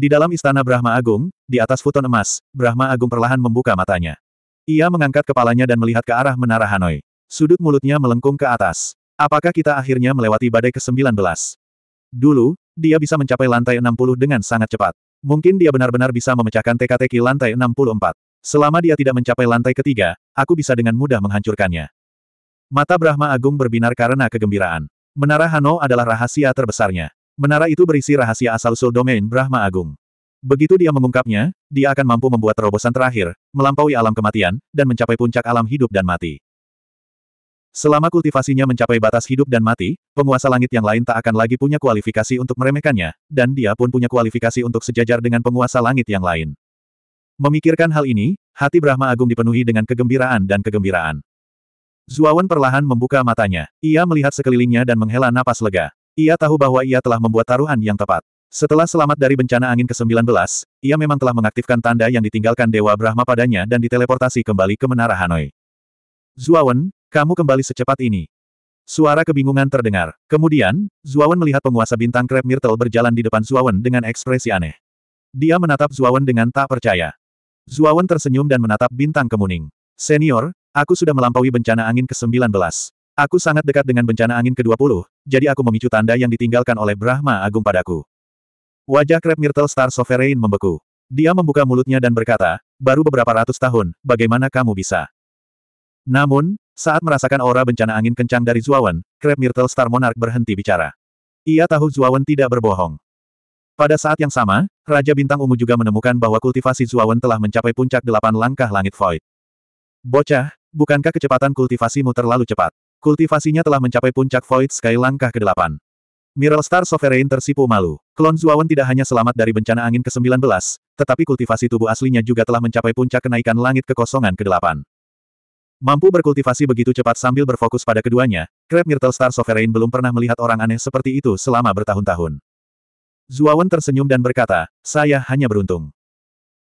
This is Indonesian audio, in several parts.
Di dalam istana Brahma Agung, di atas futon emas, Brahma Agung perlahan membuka matanya. Ia mengangkat kepalanya dan melihat ke arah menara Hanoi. Sudut mulutnya melengkung ke atas. Apakah kita akhirnya melewati badai ke-19? Dulu, dia bisa mencapai lantai 60 dengan sangat cepat. Mungkin dia benar-benar bisa memecahkan teka-teki lantai 64. Selama dia tidak mencapai lantai ketiga, aku bisa dengan mudah menghancurkannya. Mata Brahma Agung berbinar karena kegembiraan. Menara Hanoi adalah rahasia terbesarnya. Menara itu berisi rahasia asal-usul domain Brahma Agung. Begitu dia mengungkapnya, dia akan mampu membuat terobosan terakhir, melampaui alam kematian, dan mencapai puncak alam hidup dan mati. Selama kultivasinya mencapai batas hidup dan mati, penguasa langit yang lain tak akan lagi punya kualifikasi untuk meremehkannya, dan dia pun punya kualifikasi untuk sejajar dengan penguasa langit yang lain. Memikirkan hal ini, hati Brahma Agung dipenuhi dengan kegembiraan dan kegembiraan. Zuawan perlahan membuka matanya. Ia melihat sekelilingnya dan menghela napas lega. Ia tahu bahwa ia telah membuat taruhan yang tepat. Setelah selamat dari bencana angin ke-19, ia memang telah mengaktifkan tanda yang ditinggalkan Dewa Brahma padanya dan diteleportasi kembali ke Menara Hanoi. Zuawan, kamu kembali secepat ini. Suara kebingungan terdengar. Kemudian, Zuawan melihat penguasa bintang Krep Myrtle berjalan di depan Zuawan dengan ekspresi aneh. Dia menatap Zuawan dengan tak percaya. Zuawan tersenyum dan menatap bintang kemuning. Senior, aku sudah melampaui bencana angin ke-19. Aku sangat dekat dengan bencana angin ke-20, jadi aku memicu tanda yang ditinggalkan oleh Brahma Agung padaku. Wajah Krab Myrtle Star Sovereign membeku. Dia membuka mulutnya dan berkata, baru beberapa ratus tahun, bagaimana kamu bisa? Namun, saat merasakan aura bencana angin kencang dari Zuawan, Krab Myrtle Star Monarch berhenti bicara. Ia tahu Zuawan tidak berbohong. Pada saat yang sama, Raja Bintang Ungu juga menemukan bahwa kultivasi Zuawan telah mencapai puncak delapan langkah langit void. Bocah, bukankah kecepatan kultivasimu terlalu cepat? Kultivasinya telah mencapai puncak Void Sky langkah ke-8. Miral Star Sovereign tersipu malu. Klon Zuawan tidak hanya selamat dari bencana angin ke-19, tetapi kultivasi tubuh aslinya juga telah mencapai puncak kenaikan langit kekosongan ke-8. Mampu berkultivasi begitu cepat sambil berfokus pada keduanya, Crab Myrtle Star Sovereign belum pernah melihat orang aneh seperti itu selama bertahun-tahun. Zuawan tersenyum dan berkata, saya hanya beruntung.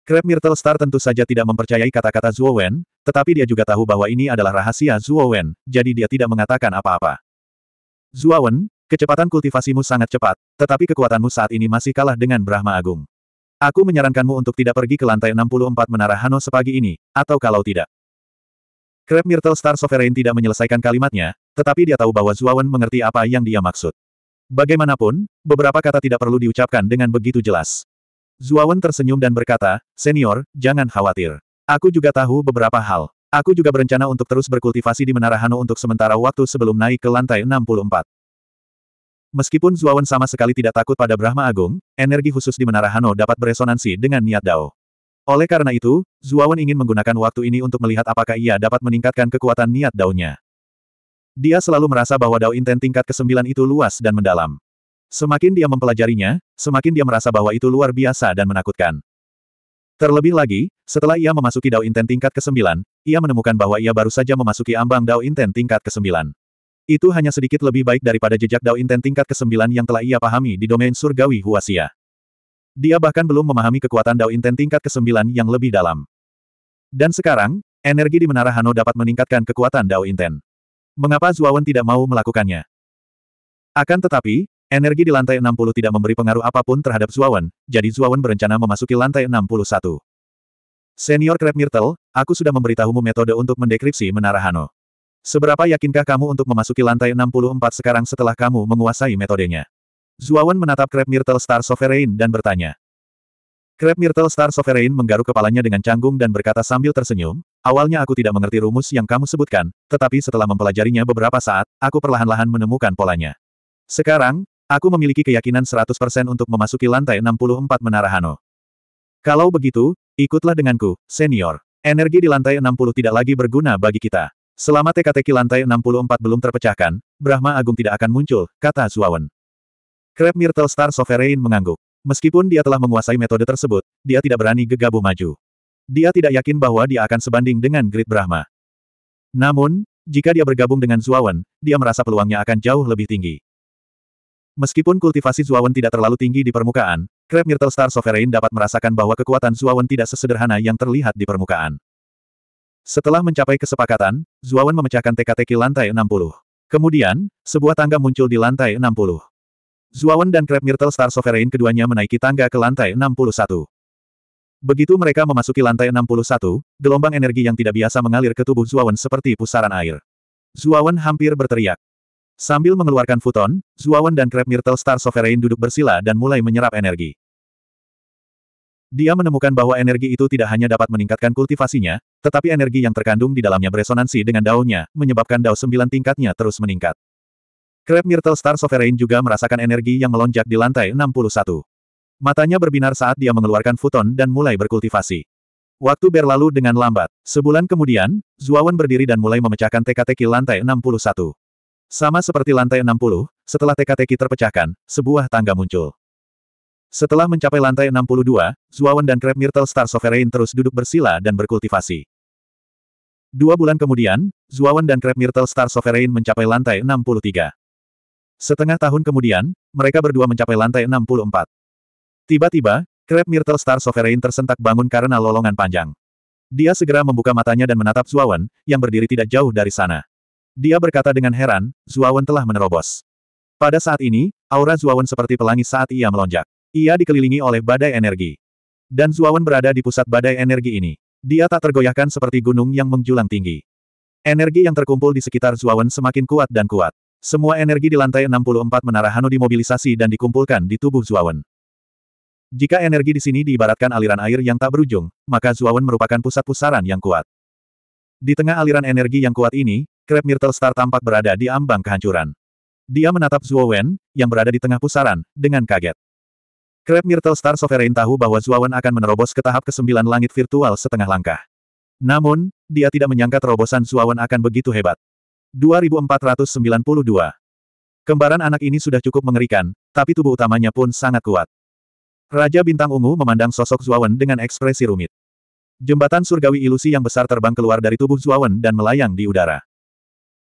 Crab Myrtle Star tentu saja tidak mempercayai kata-kata Zuo Wen, tetapi dia juga tahu bahwa ini adalah rahasia Zuo Wen, jadi dia tidak mengatakan apa-apa. Zuo Wen, kecepatan kultivasimu sangat cepat, tetapi kekuatanmu saat ini masih kalah dengan Brahma Agung. Aku menyarankanmu untuk tidak pergi ke lantai 64 Menara Hano sepagi ini, atau kalau tidak. Crab Myrtle Star Sovereign tidak menyelesaikan kalimatnya, tetapi dia tahu bahwa Zuo Wen mengerti apa yang dia maksud. Bagaimanapun, beberapa kata tidak perlu diucapkan dengan begitu jelas. Zuawan tersenyum dan berkata, Senior, jangan khawatir. Aku juga tahu beberapa hal. Aku juga berencana untuk terus berkultivasi di Menara Hano untuk sementara waktu sebelum naik ke lantai 64. Meskipun Zuawan sama sekali tidak takut pada Brahma Agung, energi khusus di Menara Hano dapat beresonansi dengan niat Dao. Oleh karena itu, Zuawan ingin menggunakan waktu ini untuk melihat apakah ia dapat meningkatkan kekuatan niat Dao-nya. Dia selalu merasa bahwa Dao Inten tingkat ke-9 itu luas dan mendalam. Semakin dia mempelajarinya, semakin dia merasa bahwa itu luar biasa dan menakutkan. Terlebih lagi, setelah ia memasuki Dao Inten tingkat ke-9, ia menemukan bahwa ia baru saja memasuki ambang Dao Inten tingkat ke-9. Itu hanya sedikit lebih baik daripada jejak Dao Inten tingkat ke-9 yang telah ia pahami di domain surgawi Huasia. Dia bahkan belum memahami kekuatan Dao Inten tingkat ke-9 yang lebih dalam. Dan sekarang, energi di Menara Hano dapat meningkatkan kekuatan Dao Inten. Mengapa Zuawan tidak mau melakukannya? Akan tetapi, Energi di lantai 60 tidak memberi pengaruh apapun terhadap Zuawan, jadi Zuawan berencana memasuki lantai 61. Senior Crab Myrtle, aku sudah memberitahumu metode untuk mendekripsi Menara Hano. Seberapa yakinkah kamu untuk memasuki lantai 64 sekarang setelah kamu menguasai metodenya? Zuawan menatap Crab Myrtle Star Sovereign dan bertanya. Crab Myrtle Star Sovereign menggaruk kepalanya dengan canggung dan berkata sambil tersenyum, awalnya aku tidak mengerti rumus yang kamu sebutkan, tetapi setelah mempelajarinya beberapa saat, aku perlahan-lahan menemukan polanya. Sekarang, Aku memiliki keyakinan 100% untuk memasuki lantai 64 Menara Hano. Kalau begitu, ikutlah denganku, senior. Energi di lantai 60 tidak lagi berguna bagi kita. Selama teka-teki lantai 64 belum terpecahkan, Brahma Agung tidak akan muncul, kata Zuawan. Krep Myrtle Star Sovereign mengangguk. Meskipun dia telah menguasai metode tersebut, dia tidak berani gegabah maju. Dia tidak yakin bahwa dia akan sebanding dengan Great Brahma. Namun, jika dia bergabung dengan Zuawan, dia merasa peluangnya akan jauh lebih tinggi. Meskipun kultivasi Zuawan tidak terlalu tinggi di permukaan, Crab Myrtle Star Sovereign dapat merasakan bahwa kekuatan Zuawan tidak sesederhana yang terlihat di permukaan. Setelah mencapai kesepakatan, Zuawan memecahkan teka-teki lantai 60. Kemudian, sebuah tangga muncul di lantai 60. Zuawan dan Crab Myrtle Star Sovereign keduanya menaiki tangga ke lantai 61. Begitu mereka memasuki lantai 61, gelombang energi yang tidak biasa mengalir ke tubuh Zuawan seperti pusaran air. Zuawan hampir berteriak. Sambil mengeluarkan futon, Zuawan dan Crab Myrtle Star Sovereign duduk bersila dan mulai menyerap energi. Dia menemukan bahwa energi itu tidak hanya dapat meningkatkan kultivasinya, tetapi energi yang terkandung di dalamnya beresonansi dengan daunnya, menyebabkan daun sembilan tingkatnya terus meningkat. Crab Myrtle Star Sovereign juga merasakan energi yang melonjak di lantai 61. Matanya berbinar saat dia mengeluarkan futon dan mulai berkultivasi. Waktu berlalu dengan lambat. Sebulan kemudian, Zuawan berdiri dan mulai memecahkan teka-teki lantai 61. Sama seperti lantai 60, setelah teka-teki terpecahkan, sebuah tangga muncul. Setelah mencapai lantai 62, Zuawan dan Crab Myrtle Star Sovereign terus duduk bersila dan berkultivasi. Dua bulan kemudian, Zuawan dan Crab Myrtle Star Sovereign mencapai lantai 63. Setengah tahun kemudian, mereka berdua mencapai lantai 64. Tiba-tiba, Crab Myrtle Star Sovereign tersentak bangun karena lolongan panjang. Dia segera membuka matanya dan menatap Zuawan, yang berdiri tidak jauh dari sana. Dia berkata dengan heran, Zuawan telah menerobos. Pada saat ini, aura Zuawan seperti pelangi saat ia melonjak. Ia dikelilingi oleh badai energi. Dan Zuawan berada di pusat badai energi ini. Dia tak tergoyahkan seperti gunung yang menjulang tinggi. Energi yang terkumpul di sekitar Zuawan semakin kuat dan kuat. Semua energi di lantai 64 Menara Hanu dimobilisasi dan dikumpulkan di tubuh Zuawan. Jika energi di sini diibaratkan aliran air yang tak berujung, maka Zuawan merupakan pusat pusaran yang kuat. Di tengah aliran energi yang kuat ini, Crab Myrtle Star tampak berada di ambang kehancuran. Dia menatap Zuo Wen, yang berada di tengah pusaran, dengan kaget. Crab Myrtle Star Sovereign tahu bahwa Zuo Wen akan menerobos ke tahap kesembilan langit virtual setengah langkah. Namun, dia tidak menyangka terobosan Zuo Wen akan begitu hebat. 2492 Kembaran anak ini sudah cukup mengerikan, tapi tubuh utamanya pun sangat kuat. Raja Bintang Ungu memandang sosok Zuo Wen dengan ekspresi rumit. Jembatan surgawi ilusi yang besar terbang keluar dari tubuh Zuo Wen dan melayang di udara.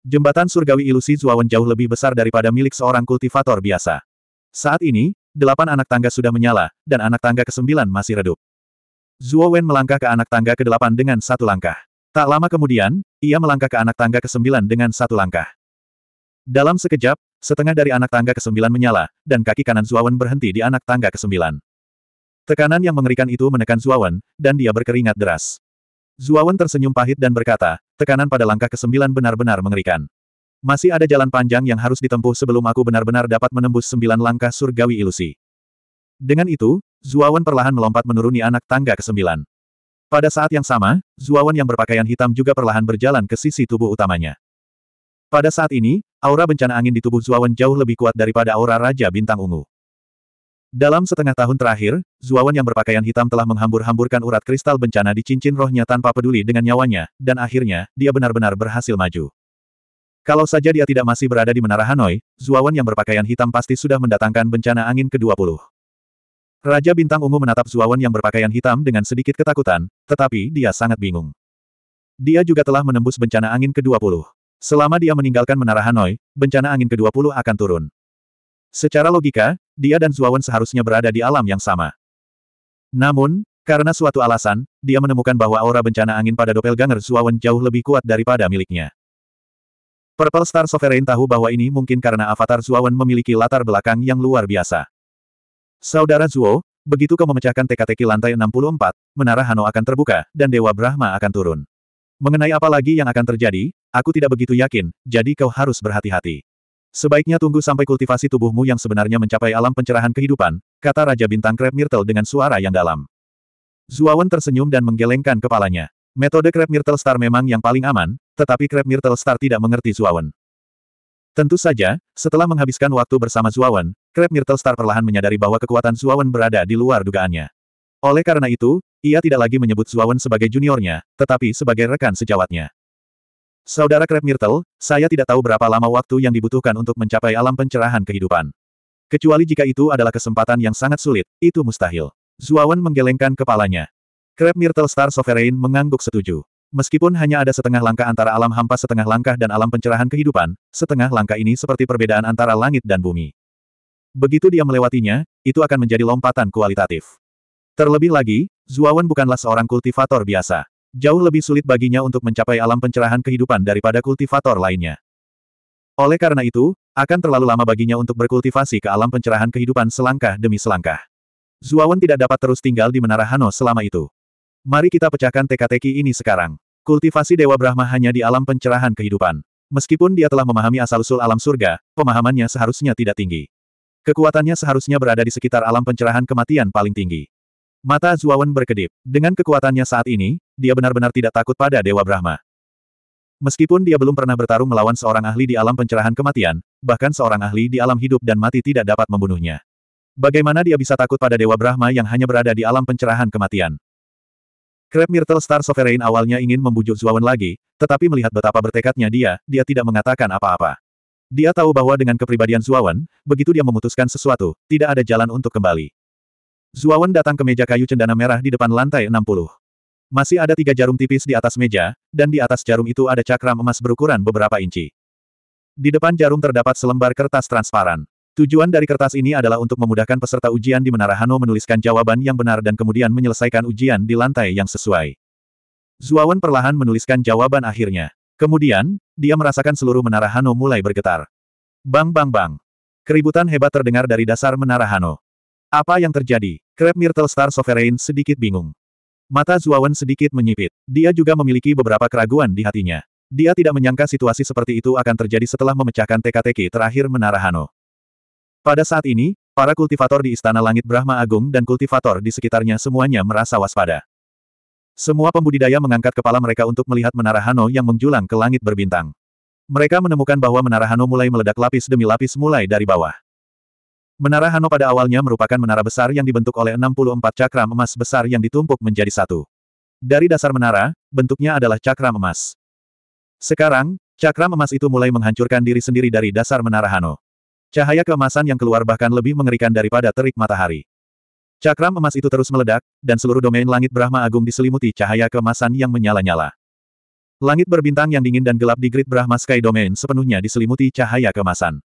Jembatan surgawi ilusi Zuawan jauh lebih besar daripada milik seorang kultivator biasa. Saat ini, delapan anak tangga sudah menyala, dan anak tangga kesembilan masih redup. Zuo Wen melangkah ke anak tangga ke-8 dengan satu langkah. Tak lama kemudian, ia melangkah ke anak tangga ke-9 dengan satu langkah. Dalam sekejap, setengah dari anak tangga ke-9 menyala, dan kaki kanan Zuawan berhenti di anak tangga ke-9. Tekanan yang mengerikan itu menekan Zuawan, dan dia berkeringat deras. Zuawan tersenyum pahit dan berkata, tekanan pada langkah kesembilan benar-benar mengerikan. Masih ada jalan panjang yang harus ditempuh sebelum aku benar-benar dapat menembus sembilan langkah surgawi ilusi. Dengan itu, Zuawan perlahan melompat menuruni anak tangga kesembilan. Pada saat yang sama, Zuawan yang berpakaian hitam juga perlahan berjalan ke sisi tubuh utamanya. Pada saat ini, aura bencana angin di tubuh Zuawan jauh lebih kuat daripada aura Raja Bintang Ungu. Dalam setengah tahun terakhir, Zuawan yang berpakaian hitam telah menghambur-hamburkan urat kristal bencana di cincin rohnya tanpa peduli dengan nyawanya, dan akhirnya, dia benar-benar berhasil maju. Kalau saja dia tidak masih berada di Menara Hanoi, Zuawan yang berpakaian hitam pasti sudah mendatangkan bencana angin ke-20. Raja Bintang Ungu menatap Zuawan yang berpakaian hitam dengan sedikit ketakutan, tetapi dia sangat bingung. Dia juga telah menembus bencana angin ke-20. Selama dia meninggalkan Menara Hanoi, bencana angin ke-20 akan turun. Secara logika, dia dan Zuawan seharusnya berada di alam yang sama. Namun, karena suatu alasan, dia menemukan bahwa aura bencana angin pada doppelganger Zuawan jauh lebih kuat daripada miliknya. Purple Star Sovereign tahu bahwa ini mungkin karena avatar Zuawan memiliki latar belakang yang luar biasa. Saudara Zuo, begitu kau memecahkan teka-teki lantai 64, menara Hano akan terbuka, dan Dewa Brahma akan turun. Mengenai apa lagi yang akan terjadi, aku tidak begitu yakin, jadi kau harus berhati-hati. Sebaiknya tunggu sampai kultivasi tubuhmu yang sebenarnya mencapai alam pencerahan kehidupan, kata Raja Bintang Crab Myrtle dengan suara yang dalam. Zuawan tersenyum dan menggelengkan kepalanya. Metode Crab Myrtle Star memang yang paling aman, tetapi Crab Myrtle Star tidak mengerti Zuawan. Tentu saja, setelah menghabiskan waktu bersama Zuawan, Crab Myrtle Star perlahan menyadari bahwa kekuatan Zuawan berada di luar dugaannya. Oleh karena itu, ia tidak lagi menyebut Zuawan sebagai juniornya, tetapi sebagai rekan sejawatnya. Saudara Krep Myrtle, saya tidak tahu berapa lama waktu yang dibutuhkan untuk mencapai alam pencerahan kehidupan. Kecuali jika itu adalah kesempatan yang sangat sulit, itu mustahil. Zuawan menggelengkan kepalanya. Krep Myrtle Star Sovereign mengangguk setuju. Meskipun hanya ada setengah langkah antara alam hampa setengah langkah dan alam pencerahan kehidupan, setengah langkah ini seperti perbedaan antara langit dan bumi. Begitu dia melewatinya, itu akan menjadi lompatan kualitatif. Terlebih lagi, Zuawan bukanlah seorang kultivator biasa. Jauh lebih sulit baginya untuk mencapai alam pencerahan kehidupan daripada kultivator lainnya. Oleh karena itu, akan terlalu lama baginya untuk berkultivasi ke alam pencerahan kehidupan selangkah demi selangkah. Zuawan tidak dapat terus tinggal di Menara Hano selama itu. Mari kita pecahkan teka-teki ini sekarang. Kultivasi Dewa Brahma hanya di alam pencerahan kehidupan. Meskipun dia telah memahami asal-usul alam surga, pemahamannya seharusnya tidak tinggi. Kekuatannya seharusnya berada di sekitar alam pencerahan kematian paling tinggi. Mata Zuawan berkedip. Dengan kekuatannya saat ini, dia benar-benar tidak takut pada Dewa Brahma. Meskipun dia belum pernah bertarung melawan seorang ahli di alam pencerahan kematian, bahkan seorang ahli di alam hidup dan mati tidak dapat membunuhnya. Bagaimana dia bisa takut pada Dewa Brahma yang hanya berada di alam pencerahan kematian? Crab Myrtle Star Sovereign awalnya ingin membujuk Zuawan lagi, tetapi melihat betapa bertekadnya dia, dia tidak mengatakan apa-apa. Dia tahu bahwa dengan kepribadian Zuawan, begitu dia memutuskan sesuatu, tidak ada jalan untuk kembali. Zuawan datang ke meja kayu cendana merah di depan lantai 60. Masih ada tiga jarum tipis di atas meja, dan di atas jarum itu ada cakram emas berukuran beberapa inci. Di depan jarum terdapat selembar kertas transparan. Tujuan dari kertas ini adalah untuk memudahkan peserta ujian di Menara Hano menuliskan jawaban yang benar dan kemudian menyelesaikan ujian di lantai yang sesuai. Zuawan perlahan menuliskan jawaban akhirnya. Kemudian, dia merasakan seluruh Menara Hano mulai bergetar. Bang bang bang. Keributan hebat terdengar dari dasar Menara Hano. Apa yang terjadi? Crab Myrtle Star Sovereign sedikit bingung. Mata Zuawan sedikit menyipit. Dia juga memiliki beberapa keraguan di hatinya. Dia tidak menyangka situasi seperti itu akan terjadi setelah memecahkan TKTK terakhir Menara Hano. Pada saat ini, para kultivator di Istana Langit Brahma Agung dan kultivator di sekitarnya semuanya merasa waspada. Semua pembudidaya mengangkat kepala mereka untuk melihat Menara Hano yang menjulang ke langit berbintang. Mereka menemukan bahwa Menara Hano mulai meledak lapis demi lapis mulai dari bawah. Menara Hano pada awalnya merupakan menara besar yang dibentuk oleh 64 cakram emas besar yang ditumpuk menjadi satu. Dari dasar menara, bentuknya adalah cakram emas. Sekarang, cakram emas itu mulai menghancurkan diri sendiri dari dasar menara Hano. Cahaya keemasan yang keluar bahkan lebih mengerikan daripada terik matahari. Cakram emas itu terus meledak, dan seluruh domain langit Brahma Agung diselimuti cahaya keemasan yang menyala-nyala. Langit berbintang yang dingin dan gelap di grid Brahma Sky Domain sepenuhnya diselimuti cahaya kemasan.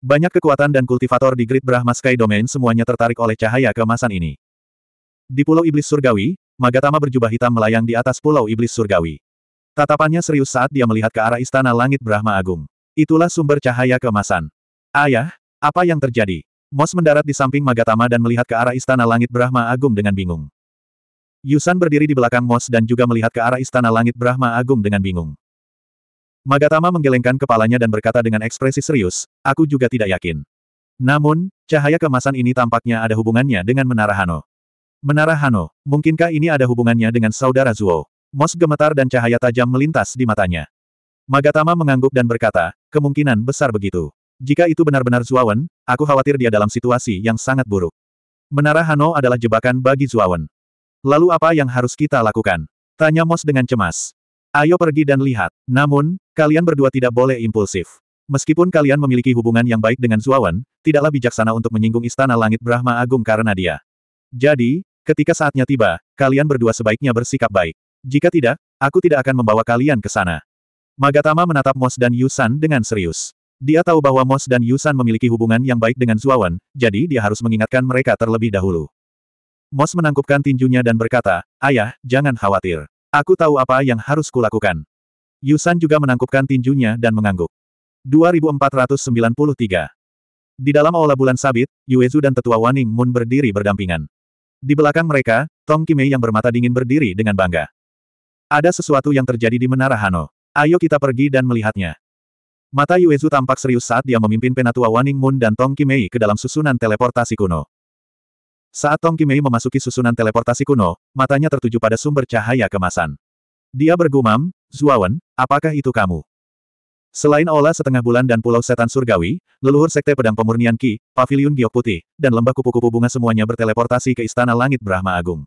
Banyak kekuatan dan kultivator di Great Brahma Sky Domain semuanya tertarik oleh cahaya kemasan ini. Di Pulau Iblis Surgawi, Magatama berjubah hitam melayang di atas Pulau Iblis Surgawi. Tatapannya serius saat dia melihat ke arah Istana Langit Brahma Agung. Itulah sumber cahaya kemasan. Ayah, apa yang terjadi? Mos mendarat di samping Magatama dan melihat ke arah Istana Langit Brahma Agung dengan bingung. Yusan berdiri di belakang Mos dan juga melihat ke arah Istana Langit Brahma Agung dengan bingung. Magatama menggelengkan kepalanya dan berkata dengan ekspresi serius, aku juga tidak yakin. Namun, cahaya kemasan ini tampaknya ada hubungannya dengan Menara Hano. Menara Hano, mungkinkah ini ada hubungannya dengan saudara Zuo? Mos gemetar dan cahaya tajam melintas di matanya. Magatama mengangguk dan berkata, kemungkinan besar begitu. Jika itu benar-benar Zuawan, aku khawatir dia dalam situasi yang sangat buruk. Menara Hano adalah jebakan bagi Zuawan. Lalu apa yang harus kita lakukan? Tanya Mos dengan cemas. Ayo pergi dan lihat. Namun, kalian berdua tidak boleh impulsif. Meskipun kalian memiliki hubungan yang baik dengan Zuawan, tidaklah bijaksana untuk menyinggung istana langit Brahma Agung karena dia. Jadi, ketika saatnya tiba, kalian berdua sebaiknya bersikap baik. Jika tidak, aku tidak akan membawa kalian ke sana. Magatama menatap Mos dan Yusan dengan serius. Dia tahu bahwa Mos dan Yusan memiliki hubungan yang baik dengan Zuawan, jadi dia harus mengingatkan mereka terlebih dahulu. Mos menangkupkan tinjunya dan berkata, Ayah, jangan khawatir. Aku tahu apa yang harus kulakukan. Yusan juga menangkupkan tinjunya dan mengangguk. 2493 Di dalam aula bulan sabit, Yuezu dan tetua Waning Moon berdiri berdampingan. Di belakang mereka, Tong Kimei yang bermata dingin berdiri dengan bangga. Ada sesuatu yang terjadi di Menara Hano. Ayo kita pergi dan melihatnya. Mata Yuezu tampak serius saat dia memimpin Penatua Waning Moon dan Tong Kimei ke dalam susunan teleportasi kuno. Saat Tong Kimei memasuki susunan teleportasi kuno, matanya tertuju pada sumber cahaya kemasan. Dia bergumam, Zuawan, apakah itu kamu? Selain olah Setengah Bulan dan Pulau Setan Surgawi, leluhur Sekte Pedang Pemurnian Ki, Paviliun Giok Putih, dan lembah kupu-kupu bunga semuanya berteleportasi ke Istana Langit Brahma Agung.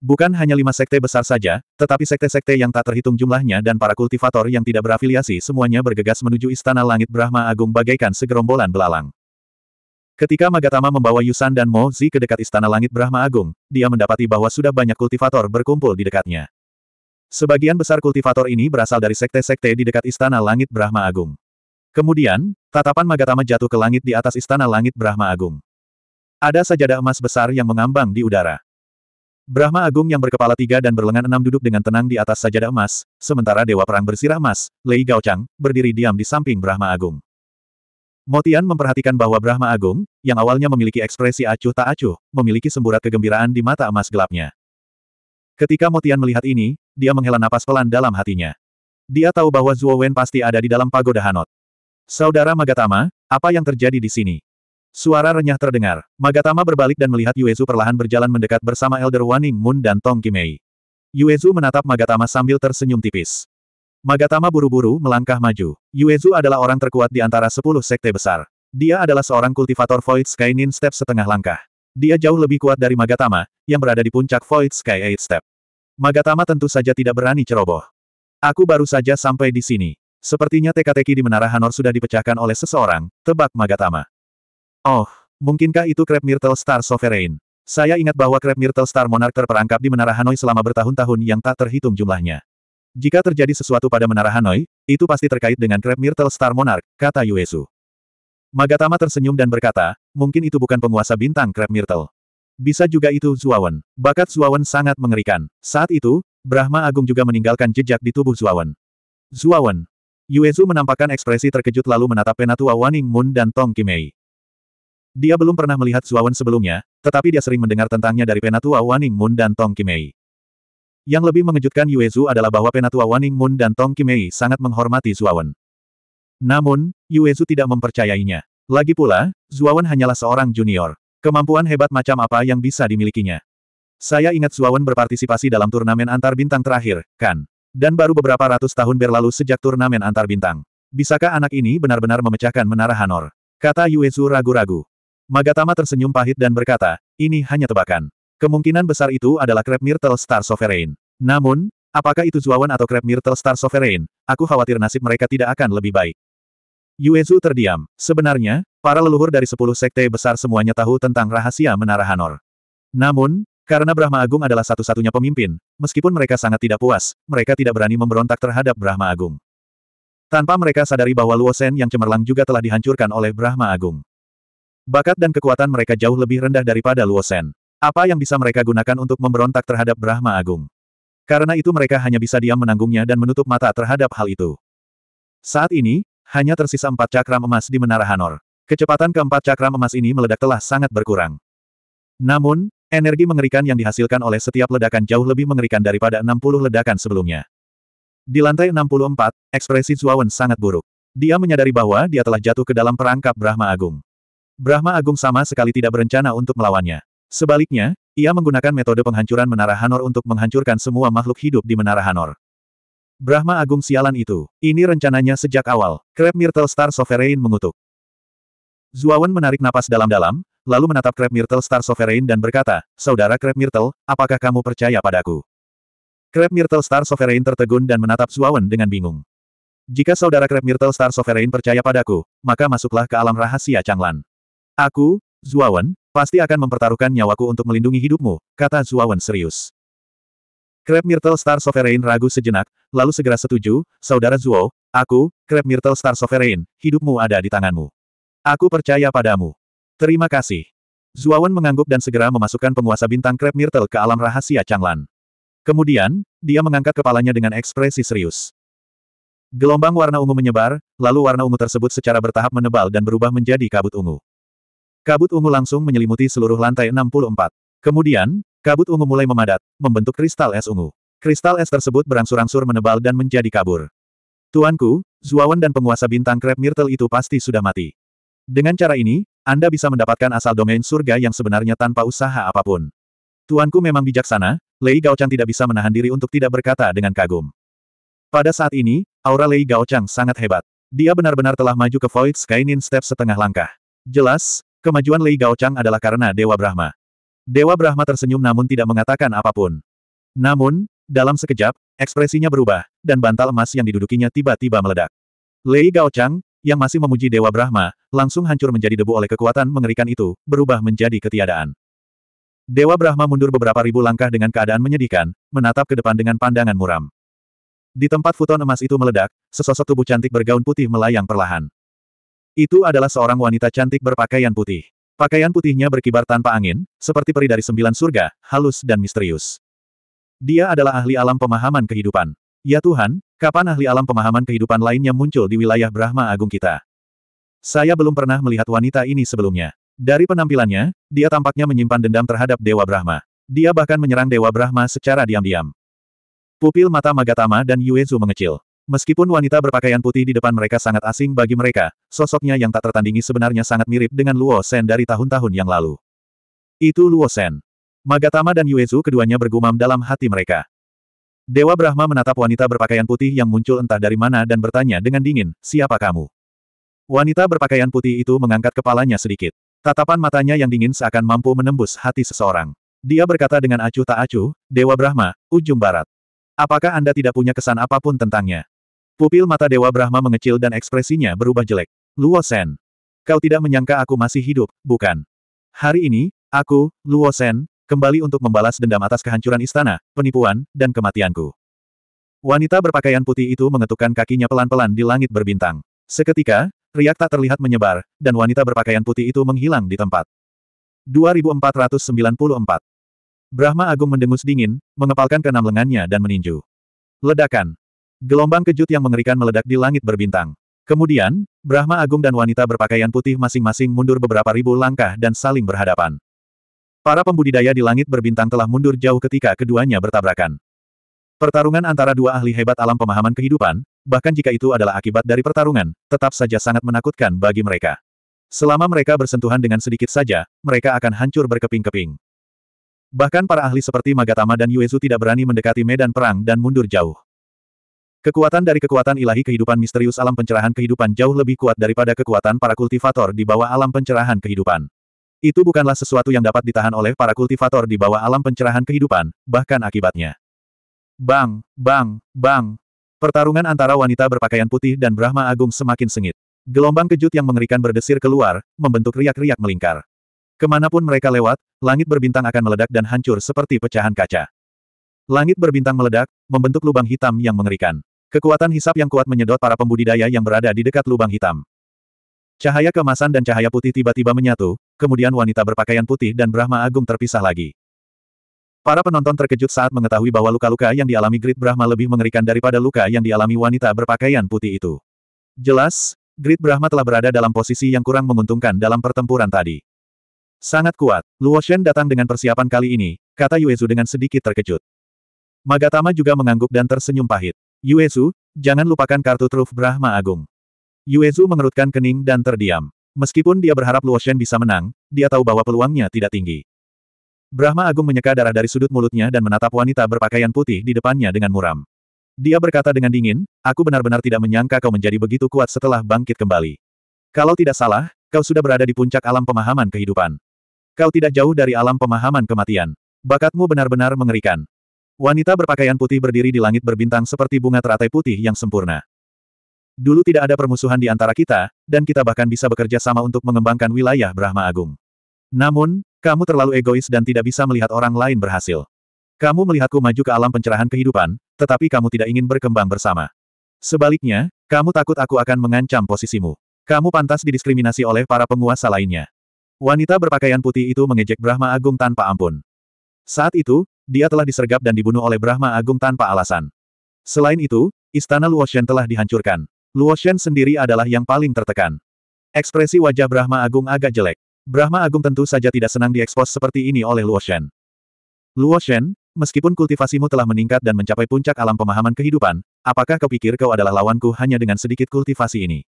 Bukan hanya lima sekte besar saja, tetapi sekte-sekte yang tak terhitung jumlahnya dan para kultivator yang tidak berafiliasi semuanya bergegas menuju Istana Langit Brahma Agung bagaikan segerombolan belalang. Ketika Magatama membawa Yusan dan Mo Zi ke dekat Istana Langit Brahma Agung, dia mendapati bahwa sudah banyak kultivator berkumpul di dekatnya. Sebagian besar kultivator ini berasal dari sekte-sekte di dekat Istana Langit Brahma Agung. Kemudian, tatapan Magatama jatuh ke langit di atas Istana Langit Brahma Agung. Ada sajadah emas besar yang mengambang di udara. Brahma Agung yang berkepala tiga dan berlengan enam duduk dengan tenang di atas sajadah emas, sementara Dewa Perang bersirah emas, Lei Gaochang, berdiri diam di samping Brahma Agung. Motian memperhatikan bahwa Brahma Agung, yang awalnya memiliki ekspresi acuh tak acuh, memiliki semburat kegembiraan di mata emas gelapnya. Ketika Motian melihat ini, dia menghela napas pelan dalam hatinya. Dia tahu bahwa Zuo Wen pasti ada di dalam pagoda Hanot. Saudara Magatama, apa yang terjadi di sini? Suara renyah terdengar. Magatama berbalik dan melihat Yuezu perlahan berjalan mendekat bersama Elder Waning Moon dan Tong Kimei. Yuezu menatap Magatama sambil tersenyum tipis. Magatama buru-buru melangkah maju. Yuezu adalah orang terkuat di antara sepuluh sekte besar. Dia adalah seorang kultivator Void Sky Nin Step setengah langkah. Dia jauh lebih kuat dari Magatama, yang berada di puncak Void Sky Eight Step. Magatama tentu saja tidak berani ceroboh. Aku baru saja sampai di sini. Sepertinya teka-teki di Menara Hanor sudah dipecahkan oleh seseorang, tebak Magatama. Oh, mungkinkah itu Crab Myrtle Star Sovereign? Saya ingat bahwa Crab Myrtle Star Monarch terperangkap di Menara Hanoi selama bertahun-tahun yang tak terhitung jumlahnya. Jika terjadi sesuatu pada menara Hanoi, itu pasti terkait dengan Crab Myrtle Star Monarch, kata Yuesu. Magatama tersenyum dan berkata, mungkin itu bukan penguasa bintang Crab Myrtle. Bisa juga itu Zuawan. Bakat Zuawan sangat mengerikan. Saat itu, Brahma Agung juga meninggalkan jejak di tubuh Zuawan. Zuawan. Yuezu menampakkan ekspresi terkejut lalu menatap Penatua Waning Moon dan Tong Kimei. Dia belum pernah melihat Zuawan sebelumnya, tetapi dia sering mendengar tentangnya dari Penatua Waning Moon dan Tong Kimei. Yang lebih mengejutkan Yue Zhu adalah bahwa Penatua Waning Mun dan Tong Kimei sangat menghormati Zuawan. Namun, Yue Zhu tidak mempercayainya. Lagi pula, Zuawan hanyalah seorang junior. Kemampuan hebat macam apa yang bisa dimilikinya. Saya ingat Zuawan berpartisipasi dalam turnamen antar bintang terakhir, kan? Dan baru beberapa ratus tahun berlalu sejak turnamen antar bintang. Bisakah anak ini benar-benar memecahkan menara Hanor? Kata Yue Zhu ragu-ragu. Magatama tersenyum pahit dan berkata, ini hanya tebakan. Kemungkinan besar itu adalah Crab Myrtle Star Sovereign. Namun, apakah itu Zuawan atau Crab Myrtle Star Sovereign, aku khawatir nasib mereka tidak akan lebih baik. Yuezu terdiam. Sebenarnya, para leluhur dari sepuluh sekte besar semuanya tahu tentang rahasia Menara Hanor. Namun, karena Brahma Agung adalah satu-satunya pemimpin, meskipun mereka sangat tidak puas, mereka tidak berani memberontak terhadap Brahma Agung. Tanpa mereka sadari bahwa Luosen yang cemerlang juga telah dihancurkan oleh Brahma Agung. Bakat dan kekuatan mereka jauh lebih rendah daripada Luosen. Apa yang bisa mereka gunakan untuk memberontak terhadap Brahma Agung? Karena itu mereka hanya bisa diam menanggungnya dan menutup mata terhadap hal itu. Saat ini, hanya tersisa empat cakram emas di Menara Hanor. Kecepatan keempat cakram emas ini meledak telah sangat berkurang. Namun, energi mengerikan yang dihasilkan oleh setiap ledakan jauh lebih mengerikan daripada 60 ledakan sebelumnya. Di lantai 64, ekspresi Zuawan sangat buruk. Dia menyadari bahwa dia telah jatuh ke dalam perangkap Brahma Agung. Brahma Agung sama sekali tidak berencana untuk melawannya. Sebaliknya, ia menggunakan metode penghancuran Menara Hanor untuk menghancurkan semua makhluk hidup di Menara Hanor. Brahma Agung sialan itu, ini rencananya sejak awal, Crab Myrtle Star Sovereign mengutuk. Zuawan menarik napas dalam-dalam, lalu menatap Crab Myrtle Star Sovereign dan berkata, Saudara Krep Myrtle, apakah kamu percaya padaku? Crab Myrtle Star Sovereign tertegun dan menatap Zuawan dengan bingung. Jika Saudara Crab Myrtle Star Sovereign percaya padaku, maka masuklah ke alam rahasia Changlan. Aku, Zuawan, Pasti akan mempertaruhkan nyawaku untuk melindungi hidupmu, kata Zuawan serius. Crab Myrtle Star Sovereign ragu sejenak, lalu segera setuju, Saudara Zuo, aku, Crab Myrtle Star Sovereign, hidupmu ada di tanganmu. Aku percaya padamu. Terima kasih. Zuawan mengangguk dan segera memasukkan penguasa bintang Crab Myrtle ke alam rahasia Changlan. Kemudian, dia mengangkat kepalanya dengan ekspresi serius. Gelombang warna ungu menyebar, lalu warna ungu tersebut secara bertahap menebal dan berubah menjadi kabut ungu. Kabut ungu langsung menyelimuti seluruh lantai 64. Kemudian, kabut ungu mulai memadat, membentuk kristal es ungu. Kristal es tersebut berangsur-angsur menebal dan menjadi kabur. Tuanku, Zuawan dan penguasa bintang Crab Myrtle itu pasti sudah mati. Dengan cara ini, Anda bisa mendapatkan asal domain surga yang sebenarnya tanpa usaha apapun. Tuanku memang bijaksana, Lei Gaochang tidak bisa menahan diri untuk tidak berkata dengan kagum. Pada saat ini, aura Lei Gaochang sangat hebat. Dia benar-benar telah maju ke Void Skynin Step setengah langkah. Jelas, Kemajuan Lei Gaochang adalah karena Dewa Brahma. Dewa Brahma tersenyum namun tidak mengatakan apapun. Namun, dalam sekejap, ekspresinya berubah, dan bantal emas yang didudukinya tiba-tiba meledak. Lei Gaochang, yang masih memuji Dewa Brahma, langsung hancur menjadi debu oleh kekuatan mengerikan itu, berubah menjadi ketiadaan. Dewa Brahma mundur beberapa ribu langkah dengan keadaan menyedihkan, menatap ke depan dengan pandangan muram. Di tempat futon emas itu meledak, sesosok tubuh cantik bergaun putih melayang perlahan. Itu adalah seorang wanita cantik berpakaian putih. Pakaian putihnya berkibar tanpa angin, seperti peri dari sembilan surga, halus dan misterius. Dia adalah ahli alam pemahaman kehidupan. Ya Tuhan, kapan ahli alam pemahaman kehidupan lainnya muncul di wilayah Brahma Agung kita? Saya belum pernah melihat wanita ini sebelumnya. Dari penampilannya, dia tampaknya menyimpan dendam terhadap Dewa Brahma. Dia bahkan menyerang Dewa Brahma secara diam-diam. Pupil mata Magatama dan Yuezu mengecil. Meskipun wanita berpakaian putih di depan mereka sangat asing bagi mereka, sosoknya yang tak tertandingi sebenarnya sangat mirip dengan Luo Shen dari tahun-tahun yang lalu. Itu Luo Shen. Magatama dan Yuezu keduanya bergumam dalam hati mereka. Dewa Brahma menatap wanita berpakaian putih yang muncul entah dari mana dan bertanya dengan dingin, siapa kamu? Wanita berpakaian putih itu mengangkat kepalanya sedikit. Tatapan matanya yang dingin seakan mampu menembus hati seseorang. Dia berkata dengan acuh tak acuh, Dewa Brahma, ujung barat. Apakah Anda tidak punya kesan apapun tentangnya? Pupil mata Dewa Brahma mengecil dan ekspresinya berubah jelek. Luo Sen. Kau tidak menyangka aku masih hidup, bukan? Hari ini, aku, Luo Sen, kembali untuk membalas dendam atas kehancuran istana, penipuan, dan kematianku. Wanita berpakaian putih itu mengetukkan kakinya pelan-pelan di langit berbintang. Seketika, riak tak terlihat menyebar, dan wanita berpakaian putih itu menghilang di tempat. 2494 Brahma Agung mendengus dingin, mengepalkan keenam lengannya dan meninju. Ledakan. Gelombang kejut yang mengerikan meledak di langit berbintang. Kemudian, Brahma Agung dan wanita berpakaian putih masing-masing mundur beberapa ribu langkah dan saling berhadapan. Para pembudidaya di langit berbintang telah mundur jauh ketika keduanya bertabrakan. Pertarungan antara dua ahli hebat alam pemahaman kehidupan, bahkan jika itu adalah akibat dari pertarungan, tetap saja sangat menakutkan bagi mereka. Selama mereka bersentuhan dengan sedikit saja, mereka akan hancur berkeping-keping. Bahkan para ahli seperti Magatama dan Yuezu tidak berani mendekati medan perang dan mundur jauh. Kekuatan dari kekuatan ilahi kehidupan misterius alam pencerahan kehidupan jauh lebih kuat daripada kekuatan para kultivator di bawah alam pencerahan kehidupan. Itu bukanlah sesuatu yang dapat ditahan oleh para kultivator di bawah alam pencerahan kehidupan, bahkan akibatnya. Bang, bang, bang. Pertarungan antara wanita berpakaian putih dan Brahma Agung semakin sengit. Gelombang kejut yang mengerikan berdesir keluar, membentuk riak-riak melingkar. Kemanapun mereka lewat, langit berbintang akan meledak dan hancur seperti pecahan kaca. Langit berbintang meledak, membentuk lubang hitam yang mengerikan. Kekuatan hisap yang kuat menyedot para pembudidaya yang berada di dekat lubang hitam. Cahaya kemasan dan cahaya putih tiba-tiba menyatu, kemudian wanita berpakaian putih dan Brahma Agung terpisah lagi. Para penonton terkejut saat mengetahui bahwa luka-luka yang dialami Grid Brahma lebih mengerikan daripada luka yang dialami wanita berpakaian putih itu. Jelas, Grid Brahma telah berada dalam posisi yang kurang menguntungkan dalam pertempuran tadi. Sangat kuat, Luo Shen datang dengan persiapan kali ini, kata Yuezu dengan sedikit terkejut. Magatama juga mengangguk dan tersenyum pahit. Yuezu, jangan lupakan kartu truf Brahma Agung. Yuezu mengerutkan kening dan terdiam. Meskipun dia berharap Luoshen bisa menang, dia tahu bahwa peluangnya tidak tinggi. Brahma Agung menyeka darah dari sudut mulutnya dan menatap wanita berpakaian putih di depannya dengan muram. Dia berkata dengan dingin, aku benar-benar tidak menyangka kau menjadi begitu kuat setelah bangkit kembali. Kalau tidak salah, kau sudah berada di puncak alam pemahaman kehidupan. Kau tidak jauh dari alam pemahaman kematian. Bakatmu benar-benar mengerikan. Wanita berpakaian putih berdiri di langit berbintang seperti bunga teratai putih yang sempurna. Dulu tidak ada permusuhan di antara kita, dan kita bahkan bisa bekerja sama untuk mengembangkan wilayah Brahma Agung. Namun, kamu terlalu egois dan tidak bisa melihat orang lain berhasil. Kamu melihatku maju ke alam pencerahan kehidupan, tetapi kamu tidak ingin berkembang bersama. Sebaliknya, kamu takut aku akan mengancam posisimu. Kamu pantas didiskriminasi oleh para penguasa lainnya. Wanita berpakaian putih itu mengejek Brahma Agung tanpa ampun. Saat itu, dia telah disergap dan dibunuh oleh Brahma Agung tanpa alasan. Selain itu, istana Luoshen telah dihancurkan. Luoshen sendiri adalah yang paling tertekan. Ekspresi wajah Brahma Agung agak jelek. Brahma Agung tentu saja tidak senang diekspos seperti ini oleh Luoshen. Luoshen, meskipun kultivasimu telah meningkat dan mencapai puncak alam pemahaman kehidupan, apakah kau pikir kau adalah lawanku hanya dengan sedikit kultivasi ini?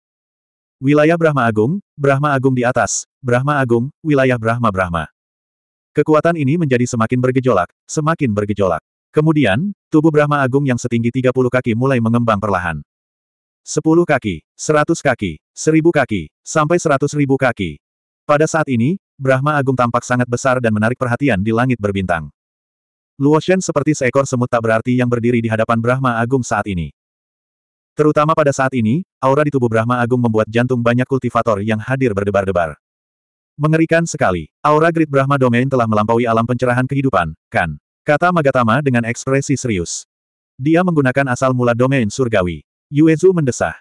Wilayah Brahma Agung, Brahma Agung di atas, Brahma Agung, wilayah Brahma Brahma. Kekuatan ini menjadi semakin bergejolak, semakin bergejolak. Kemudian, tubuh Brahma Agung yang setinggi 30 kaki mulai mengembang perlahan. 10 kaki, 100 kaki, 1000 kaki, sampai seratus ribu kaki. Pada saat ini, Brahma Agung tampak sangat besar dan menarik perhatian di langit berbintang. Luoshen seperti seekor semut tak berarti yang berdiri di hadapan Brahma Agung saat ini. Terutama pada saat ini, aura di tubuh Brahma Agung membuat jantung banyak kultivator yang hadir berdebar-debar. Mengerikan sekali. Aura Great Brahma Domain telah melampaui alam pencerahan kehidupan, kan? Kata Magatama dengan ekspresi serius. Dia menggunakan asal mula domain surgawi. Yuezu mendesah.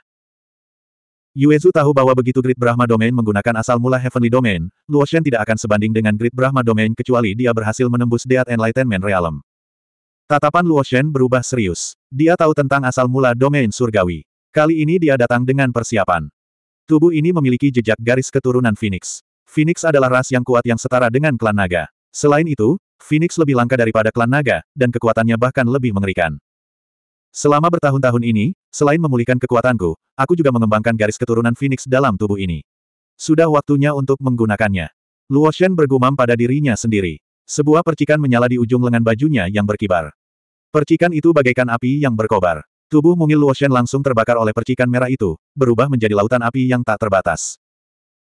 Yuezu tahu bahwa begitu Great Brahma Domain menggunakan asal mula Heavenly Domain, Luoshen tidak akan sebanding dengan Great Brahma Domain kecuali dia berhasil menembus Deat Enlightenment Realm. Tatapan Luoshen berubah serius. Dia tahu tentang asal mula domain surgawi. Kali ini dia datang dengan persiapan. Tubuh ini memiliki jejak garis keturunan Phoenix. Phoenix adalah ras yang kuat yang setara dengan klan naga. Selain itu, Phoenix lebih langka daripada klan naga, dan kekuatannya bahkan lebih mengerikan. Selama bertahun-tahun ini, selain memulihkan kekuatanku, aku juga mengembangkan garis keturunan Phoenix dalam tubuh ini. Sudah waktunya untuk menggunakannya. Luo Shen bergumam pada dirinya sendiri. Sebuah percikan menyala di ujung lengan bajunya yang berkibar. Percikan itu bagaikan api yang berkobar. Tubuh mungil Luo Shen langsung terbakar oleh percikan merah itu, berubah menjadi lautan api yang tak terbatas.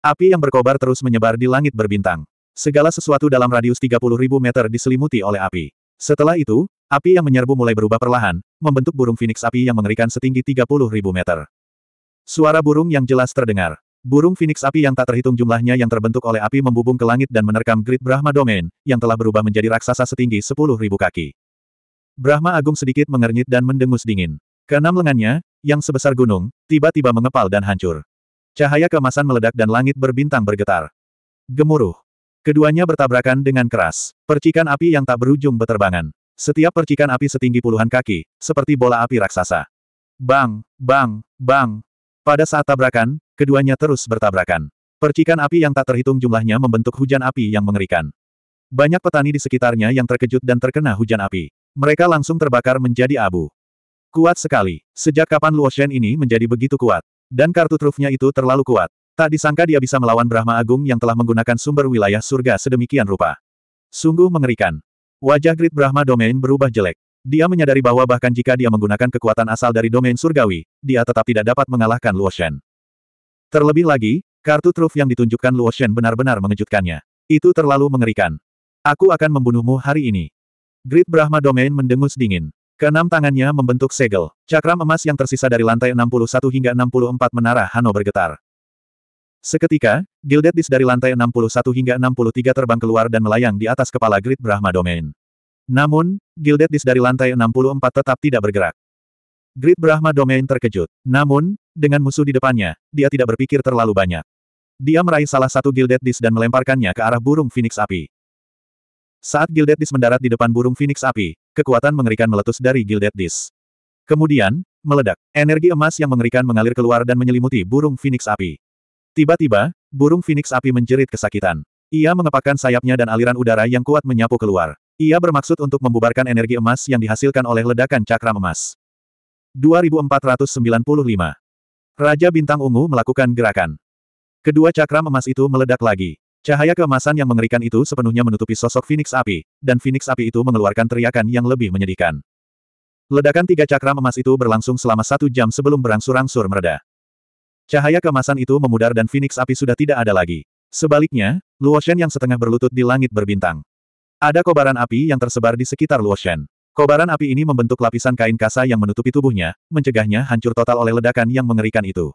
Api yang berkobar terus menyebar di langit berbintang. Segala sesuatu dalam radius 30.000 meter diselimuti oleh api. Setelah itu, api yang menyerbu mulai berubah perlahan, membentuk burung phoenix api yang mengerikan setinggi 30.000 meter. Suara burung yang jelas terdengar. Burung phoenix api yang tak terhitung jumlahnya yang terbentuk oleh api membubung ke langit dan menerkam grid Brahma Domain, yang telah berubah menjadi raksasa setinggi 10.000 kaki. Brahma Agung sedikit mengernyit dan mendengus dingin. Keenam lengannya, yang sebesar gunung, tiba-tiba mengepal dan hancur. Cahaya kemasan meledak dan langit berbintang bergetar. Gemuruh. Keduanya bertabrakan dengan keras. Percikan api yang tak berujung beterbangan. Setiap percikan api setinggi puluhan kaki, seperti bola api raksasa. Bang, bang, bang. Pada saat tabrakan, keduanya terus bertabrakan. Percikan api yang tak terhitung jumlahnya membentuk hujan api yang mengerikan. Banyak petani di sekitarnya yang terkejut dan terkena hujan api. Mereka langsung terbakar menjadi abu. Kuat sekali. Sejak kapan Luoshen ini menjadi begitu kuat? Dan kartu trufnya itu terlalu kuat. Tak disangka dia bisa melawan Brahma Agung yang telah menggunakan sumber wilayah surga sedemikian rupa. Sungguh mengerikan. Wajah Grid Brahma Domain berubah jelek. Dia menyadari bahwa bahkan jika dia menggunakan kekuatan asal dari domain surgawi, dia tetap tidak dapat mengalahkan Luo Shen. Terlebih lagi, kartu truf yang ditunjukkan Luo Shen benar-benar mengejutkannya. Itu terlalu mengerikan. Aku akan membunuhmu hari ini. Grid Brahma Domain mendengus dingin. Keenam tangannya membentuk segel. Cakram emas yang tersisa dari lantai 61 hingga 64 menara Hano bergetar. Seketika, Gilded Beast dari lantai 61 hingga 63 terbang keluar dan melayang di atas kepala Grid Brahma Domain. Namun, Gilded Beast dari lantai 64 tetap tidak bergerak. Grid Brahma Domain terkejut. Namun, dengan musuh di depannya, dia tidak berpikir terlalu banyak. Dia meraih salah satu Gilded Beast dan melemparkannya ke arah burung Phoenix Api. Saat Gilded Beast mendarat di depan burung Phoenix Api, Kekuatan mengerikan meletus dari Gilded Dis. Kemudian, meledak. Energi emas yang mengerikan mengalir keluar dan menyelimuti burung Phoenix api. Tiba-tiba, burung Phoenix api menjerit kesakitan. Ia mengepakkan sayapnya dan aliran udara yang kuat menyapu keluar. Ia bermaksud untuk membubarkan energi emas yang dihasilkan oleh ledakan cakram emas. 2495 Raja Bintang Ungu melakukan gerakan. Kedua cakram emas itu meledak lagi. Cahaya keemasan yang mengerikan itu sepenuhnya menutupi sosok Phoenix api, dan Phoenix api itu mengeluarkan teriakan yang lebih menyedihkan. Ledakan tiga cakram emas itu berlangsung selama satu jam sebelum berangsur-angsur mereda. Cahaya keemasan itu memudar dan Phoenix api sudah tidak ada lagi. Sebaliknya, Luoshen yang setengah berlutut di langit berbintang. Ada kobaran api yang tersebar di sekitar Luoshen. Kobaran api ini membentuk lapisan kain kasa yang menutupi tubuhnya, mencegahnya hancur total oleh ledakan yang mengerikan itu.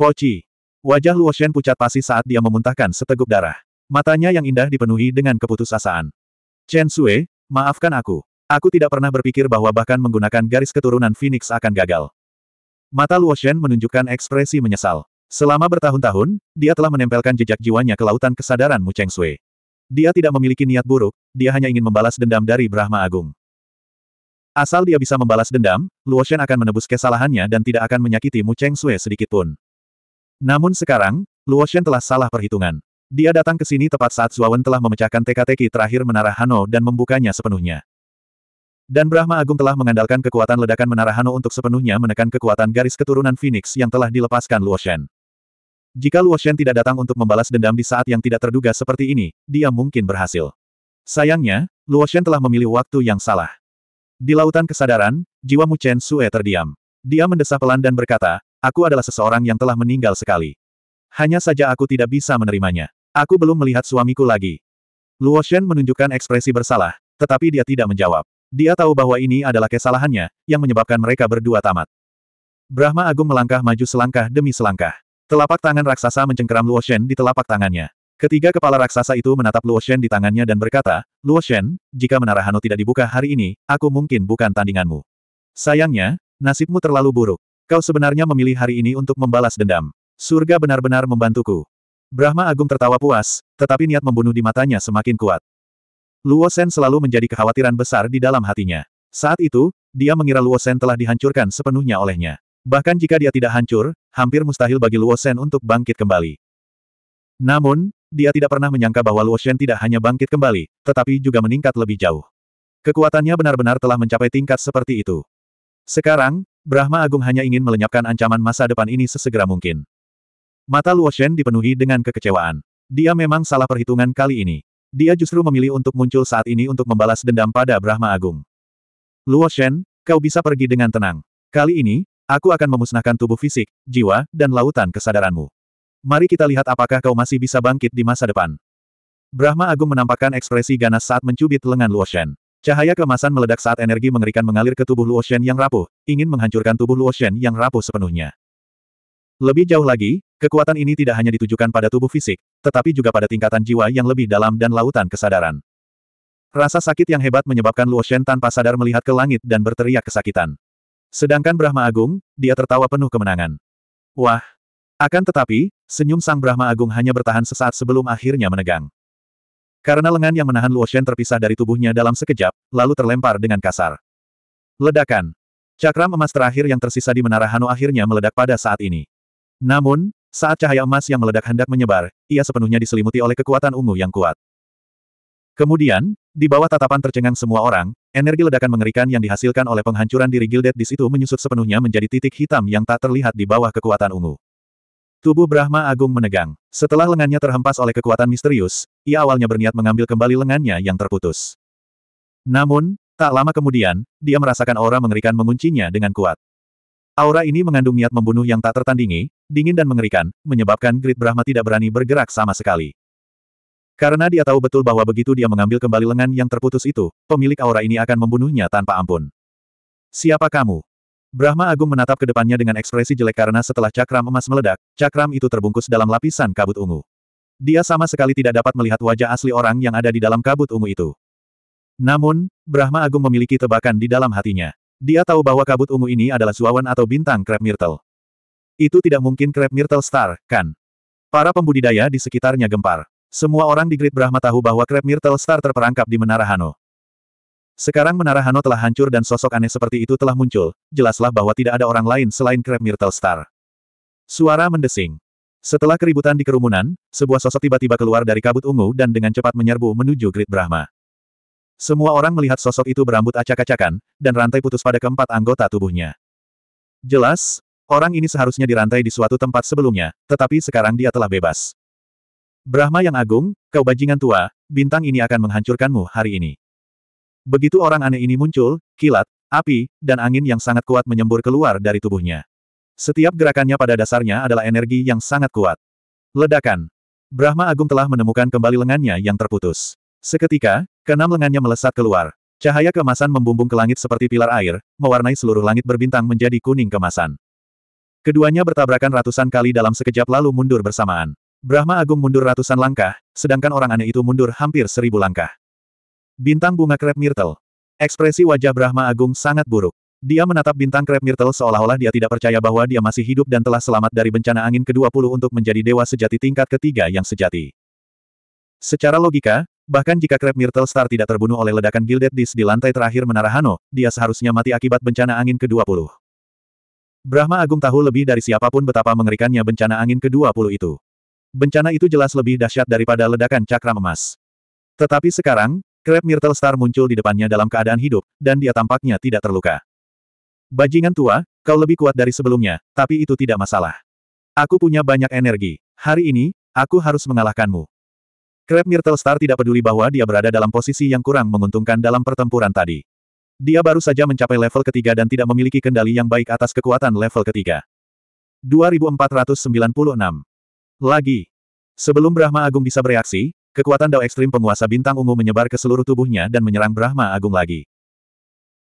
Poci. Wajah Luo Shen pucat pasi saat dia memuntahkan seteguk darah. Matanya yang indah dipenuhi dengan keputusasaan. Chen Sui, maafkan aku. Aku tidak pernah berpikir bahwa bahkan menggunakan garis keturunan Phoenix akan gagal. Mata Luo Shen menunjukkan ekspresi menyesal. Selama bertahun-tahun, dia telah menempelkan jejak jiwanya ke lautan kesadaran Mu Cheng Sui. Dia tidak memiliki niat buruk, dia hanya ingin membalas dendam dari Brahma Agung. Asal dia bisa membalas dendam, Luo Shen akan menebus kesalahannya dan tidak akan menyakiti Mu Cheng Sui sedikitpun. Namun sekarang, Luo Shen telah salah perhitungan. Dia datang ke sini tepat saat Zuawan telah memecahkan teka-teki terakhir Menara Hano dan membukanya sepenuhnya. Dan Brahma Agung telah mengandalkan kekuatan ledakan Menara Hano untuk sepenuhnya menekan kekuatan garis keturunan Phoenix yang telah dilepaskan Luo Shen. Jika Luo Shen tidak datang untuk membalas dendam di saat yang tidak terduga seperti ini, dia mungkin berhasil. Sayangnya, Luo Shen telah memilih waktu yang salah. Di lautan kesadaran, jiwa Mu Chen Sue terdiam. Dia mendesah pelan dan berkata, Aku adalah seseorang yang telah meninggal sekali. Hanya saja aku tidak bisa menerimanya. Aku belum melihat suamiku lagi. Luo Shen menunjukkan ekspresi bersalah, tetapi dia tidak menjawab. Dia tahu bahwa ini adalah kesalahannya, yang menyebabkan mereka berdua tamat. Brahma Agung melangkah maju selangkah demi selangkah. Telapak tangan raksasa mencengkeram Luo Shen di telapak tangannya. Ketiga kepala raksasa itu menatap Luo Shen di tangannya dan berkata, Luo Shen, jika menara Hano tidak dibuka hari ini, aku mungkin bukan tandinganmu. Sayangnya, nasibmu terlalu buruk. Kau sebenarnya memilih hari ini untuk membalas dendam. Surga benar-benar membantuku. Brahma Agung tertawa puas, tetapi niat membunuh di matanya semakin kuat. Luo Shen selalu menjadi kekhawatiran besar di dalam hatinya. Saat itu, dia mengira Luo Shen telah dihancurkan sepenuhnya olehnya. Bahkan jika dia tidak hancur, hampir mustahil bagi Luo Shen untuk bangkit kembali. Namun, dia tidak pernah menyangka bahwa Luo Shen tidak hanya bangkit kembali, tetapi juga meningkat lebih jauh. Kekuatannya benar-benar telah mencapai tingkat seperti itu. Sekarang, Brahma Agung hanya ingin melenyapkan ancaman masa depan ini sesegera mungkin. Mata Luo Shen dipenuhi dengan kekecewaan. Dia memang salah perhitungan kali ini. Dia justru memilih untuk muncul saat ini untuk membalas dendam pada Brahma Agung. Luo Shen, kau bisa pergi dengan tenang. Kali ini, aku akan memusnahkan tubuh fisik, jiwa, dan lautan kesadaranmu. Mari kita lihat apakah kau masih bisa bangkit di masa depan. Brahma Agung menampakkan ekspresi ganas saat mencubit lengan Luo Shen. Cahaya kemasan meledak saat energi mengerikan mengalir ke tubuh Luoshen yang rapuh, ingin menghancurkan tubuh Luoshen yang rapuh sepenuhnya. Lebih jauh lagi, kekuatan ini tidak hanya ditujukan pada tubuh fisik, tetapi juga pada tingkatan jiwa yang lebih dalam dan lautan kesadaran. Rasa sakit yang hebat menyebabkan Luoshen tanpa sadar melihat ke langit dan berteriak kesakitan. Sedangkan Brahma Agung, dia tertawa penuh kemenangan. Wah! Akan tetapi, senyum sang Brahma Agung hanya bertahan sesaat sebelum akhirnya menegang. Karena lengan yang menahan Luo Shen terpisah dari tubuhnya dalam sekejap, lalu terlempar dengan kasar. Ledakan. Cakram emas terakhir yang tersisa di menara Hano akhirnya meledak pada saat ini. Namun, saat cahaya emas yang meledak hendak menyebar, ia sepenuhnya diselimuti oleh kekuatan ungu yang kuat. Kemudian, di bawah tatapan tercengang semua orang, energi ledakan mengerikan yang dihasilkan oleh penghancuran diri Gilded di situ menyusut sepenuhnya menjadi titik hitam yang tak terlihat di bawah kekuatan ungu. Tubuh Brahma Agung menegang. Setelah lengannya terhempas oleh kekuatan misterius, ia awalnya berniat mengambil kembali lengannya yang terputus. Namun, tak lama kemudian, dia merasakan aura mengerikan menguncinya dengan kuat. Aura ini mengandung niat membunuh yang tak tertandingi, dingin dan mengerikan, menyebabkan grit Brahma tidak berani bergerak sama sekali. Karena dia tahu betul bahwa begitu dia mengambil kembali lengan yang terputus itu, pemilik aura ini akan membunuhnya tanpa ampun. Siapa kamu? Brahma Agung menatap ke depannya dengan ekspresi jelek karena setelah cakram emas meledak, cakram itu terbungkus dalam lapisan kabut ungu. Dia sama sekali tidak dapat melihat wajah asli orang yang ada di dalam kabut ungu itu. Namun, Brahma Agung memiliki tebakan di dalam hatinya. Dia tahu bahwa kabut ungu ini adalah Zuawan atau bintang Crab Myrtle. Itu tidak mungkin Crab Myrtle Star, kan? Para pembudidaya di sekitarnya gempar. Semua orang di Grid Brahma tahu bahwa Crab Myrtle Star terperangkap di Menara Hano. Sekarang menara Hano telah hancur dan sosok aneh seperti itu telah muncul, jelaslah bahwa tidak ada orang lain selain Crab Myrtle Star. Suara mendesing. Setelah keributan di kerumunan, sebuah sosok tiba-tiba keluar dari kabut ungu dan dengan cepat menyerbu menuju Grid Brahma. Semua orang melihat sosok itu berambut acak-acakan, dan rantai putus pada keempat anggota tubuhnya. Jelas, orang ini seharusnya dirantai di suatu tempat sebelumnya, tetapi sekarang dia telah bebas. Brahma yang agung, kau bajingan tua, bintang ini akan menghancurkanmu hari ini. Begitu orang aneh ini muncul, kilat, api, dan angin yang sangat kuat menyembur keluar dari tubuhnya. Setiap gerakannya pada dasarnya adalah energi yang sangat kuat. Ledakan. Brahma Agung telah menemukan kembali lengannya yang terputus. Seketika, keenam lengannya melesat keluar. Cahaya kemasan membumbung ke langit seperti pilar air, mewarnai seluruh langit berbintang menjadi kuning kemasan. Keduanya bertabrakan ratusan kali dalam sekejap lalu mundur bersamaan. Brahma Agung mundur ratusan langkah, sedangkan orang aneh itu mundur hampir seribu langkah. Bintang bunga krep myrtle. Ekspresi wajah Brahma Agung sangat buruk. Dia menatap bintang krep myrtle seolah-olah dia tidak percaya bahwa dia masih hidup dan telah selamat dari bencana angin ke-20 untuk menjadi dewa sejati tingkat ketiga yang sejati. Secara logika, bahkan jika krep myrtle star tidak terbunuh oleh ledakan gilded dis di lantai terakhir menara Hano, dia seharusnya mati akibat bencana angin ke-20. Brahma Agung tahu lebih dari siapapun betapa mengerikannya bencana angin ke-20 itu. Bencana itu jelas lebih dahsyat daripada ledakan cakram emas. Tetapi sekarang, Crab Myrtle Star muncul di depannya dalam keadaan hidup, dan dia tampaknya tidak terluka. Bajingan tua, kau lebih kuat dari sebelumnya, tapi itu tidak masalah. Aku punya banyak energi. Hari ini, aku harus mengalahkanmu. Crab Myrtle Star tidak peduli bahwa dia berada dalam posisi yang kurang menguntungkan dalam pertempuran tadi. Dia baru saja mencapai level ketiga dan tidak memiliki kendali yang baik atas kekuatan level ketiga. 2496. Lagi. Sebelum Brahma Agung bisa bereaksi, Kekuatan Dao ekstrim penguasa bintang ungu menyebar ke seluruh tubuhnya dan menyerang Brahma Agung lagi.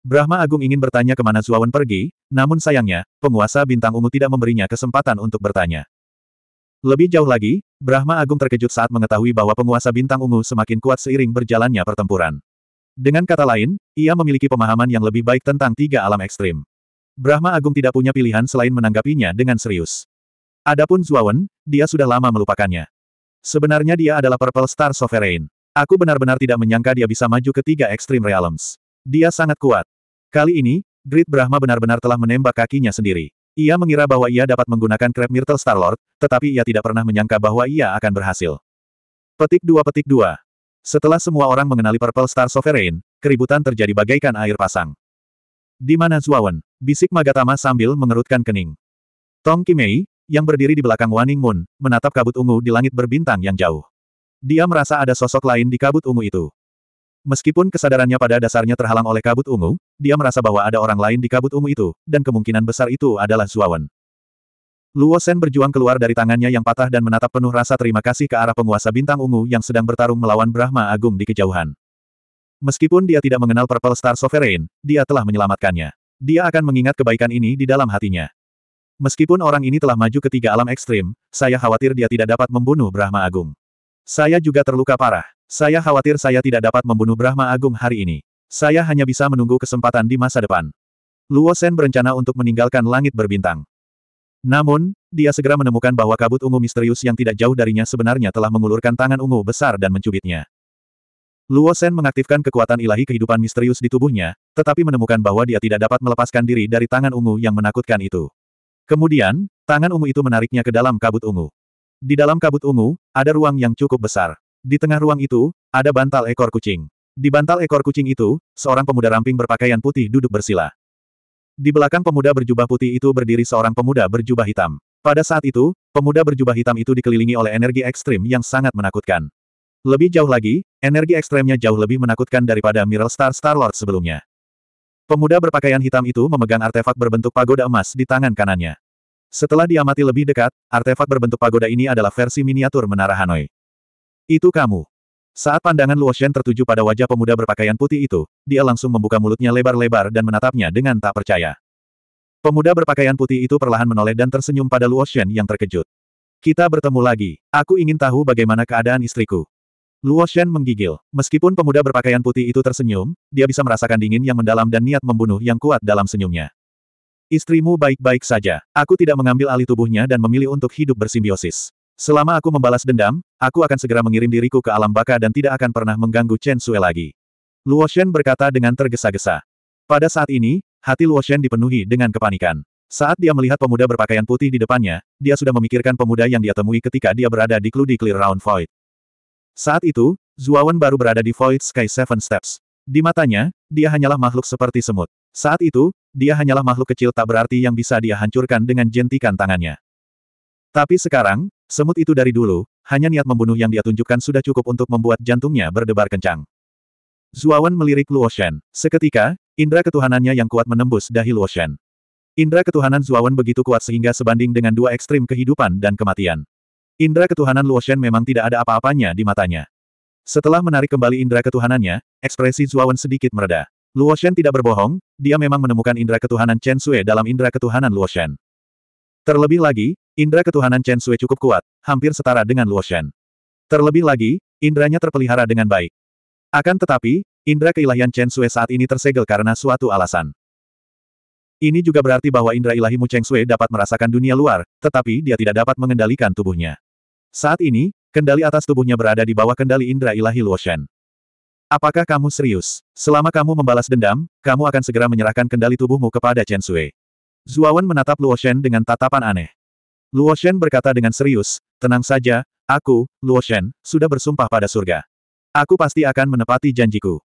Brahma Agung ingin bertanya kemana Zuawan pergi, namun sayangnya, penguasa bintang ungu tidak memberinya kesempatan untuk bertanya. Lebih jauh lagi, Brahma Agung terkejut saat mengetahui bahwa penguasa bintang ungu semakin kuat seiring berjalannya pertempuran. Dengan kata lain, ia memiliki pemahaman yang lebih baik tentang tiga alam ekstrim. Brahma Agung tidak punya pilihan selain menanggapinya dengan serius. Adapun Zuawan, dia sudah lama melupakannya. Sebenarnya dia adalah Purple Star Sovereign. Aku benar-benar tidak menyangka dia bisa maju ke tiga Extreme Realms. Dia sangat kuat. Kali ini, Grid Brahma benar-benar telah menembak kakinya sendiri. Ia mengira bahwa ia dapat menggunakan Crab Myrtle Lord, tetapi ia tidak pernah menyangka bahwa ia akan berhasil. Petik 2 Petik 2 Setelah semua orang mengenali Purple Star Sovereign, keributan terjadi bagaikan air pasang. Di mana Zuawan? Bisik Magatama sambil mengerutkan kening. Tong Kimei, yang berdiri di belakang Waning Moon, menatap kabut ungu di langit berbintang yang jauh. Dia merasa ada sosok lain di kabut ungu itu. Meskipun kesadarannya pada dasarnya terhalang oleh kabut ungu, dia merasa bahwa ada orang lain di kabut ungu itu, dan kemungkinan besar itu adalah Zuawan. Luo Shen berjuang keluar dari tangannya yang patah dan menatap penuh rasa terima kasih ke arah penguasa bintang ungu yang sedang bertarung melawan Brahma Agung di kejauhan. Meskipun dia tidak mengenal Purple Star Sovereign, dia telah menyelamatkannya. Dia akan mengingat kebaikan ini di dalam hatinya. Meskipun orang ini telah maju ke tiga alam ekstrim, saya khawatir dia tidak dapat membunuh Brahma Agung. Saya juga terluka parah. Saya khawatir saya tidak dapat membunuh Brahma Agung hari ini. Saya hanya bisa menunggu kesempatan di masa depan. Luo Shen berencana untuk meninggalkan langit berbintang. Namun, dia segera menemukan bahwa kabut ungu misterius yang tidak jauh darinya sebenarnya telah mengulurkan tangan ungu besar dan mencubitnya. Luo Shen mengaktifkan kekuatan ilahi kehidupan misterius di tubuhnya, tetapi menemukan bahwa dia tidak dapat melepaskan diri dari tangan ungu yang menakutkan itu. Kemudian, tangan ungu itu menariknya ke dalam kabut ungu. Di dalam kabut ungu, ada ruang yang cukup besar. Di tengah ruang itu, ada bantal ekor kucing. Di bantal ekor kucing itu, seorang pemuda ramping berpakaian putih duduk bersila. Di belakang pemuda berjubah putih itu berdiri seorang pemuda berjubah hitam. Pada saat itu, pemuda berjubah hitam itu dikelilingi oleh energi ekstrim yang sangat menakutkan. Lebih jauh lagi, energi ekstremnya jauh lebih menakutkan daripada Miral Star Star-Lord sebelumnya. Pemuda berpakaian hitam itu memegang artefak berbentuk pagoda emas di tangan kanannya. Setelah diamati lebih dekat, artefak berbentuk pagoda ini adalah versi miniatur Menara Hanoi. Itu kamu. Saat pandangan Luoshen tertuju pada wajah pemuda berpakaian putih itu, dia langsung membuka mulutnya lebar-lebar dan menatapnya dengan tak percaya. Pemuda berpakaian putih itu perlahan menoleh dan tersenyum pada Luoshen yang terkejut. Kita bertemu lagi. Aku ingin tahu bagaimana keadaan istriku. Luo Shen menggigil. Meskipun pemuda berpakaian putih itu tersenyum, dia bisa merasakan dingin yang mendalam dan niat membunuh yang kuat dalam senyumnya. Istrimu baik-baik saja. Aku tidak mengambil alih tubuhnya dan memilih untuk hidup bersimbiosis. Selama aku membalas dendam, aku akan segera mengirim diriku ke alam baka dan tidak akan pernah mengganggu Chen Sue lagi. Luo Shen berkata dengan tergesa-gesa. Pada saat ini, hati Luo Shen dipenuhi dengan kepanikan. Saat dia melihat pemuda berpakaian putih di depannya, dia sudah memikirkan pemuda yang dia temui ketika dia berada di Clue Clear Round Void. Saat itu, Zuawan baru berada di Void Sky Seven Steps. Di matanya, dia hanyalah makhluk seperti semut. Saat itu, dia hanyalah makhluk kecil tak berarti yang bisa dia hancurkan dengan jentikan tangannya. Tapi sekarang, semut itu dari dulu, hanya niat membunuh yang dia tunjukkan sudah cukup untuk membuat jantungnya berdebar kencang. Zuawan melirik Luo Shen. Seketika, indera ketuhanannya yang kuat menembus dahi Luo Shen. Indra ketuhanan Zuawan begitu kuat sehingga sebanding dengan dua ekstrim kehidupan dan kematian. Indra ketuhanan Luoshen memang tidak ada apa-apanya di matanya. Setelah menarik kembali indra ketuhanannya, ekspresi Zuawan sedikit mereda. Luoshen tidak berbohong, dia memang menemukan indra ketuhanan Chen Sui dalam indra ketuhanan Luoshen. Terlebih lagi, indra ketuhanan Chen Sui cukup kuat, hampir setara dengan Luoshen. Terlebih lagi, indranya terpelihara dengan baik. Akan tetapi, indra keilahian Chen Sui saat ini tersegel karena suatu alasan. Ini juga berarti bahwa indra ilahi Mu Cheng Sui dapat merasakan dunia luar, tetapi dia tidak dapat mengendalikan tubuhnya. Saat ini, kendali atas tubuhnya berada di bawah kendali indra ilahi Shen. Apakah kamu serius? Selama kamu membalas dendam, kamu akan segera menyerahkan kendali tubuhmu kepada Chen Sui. Zuawan menatap Shen dengan tatapan aneh. Shen berkata dengan serius, tenang saja, aku, Shen, sudah bersumpah pada surga. Aku pasti akan menepati janjiku.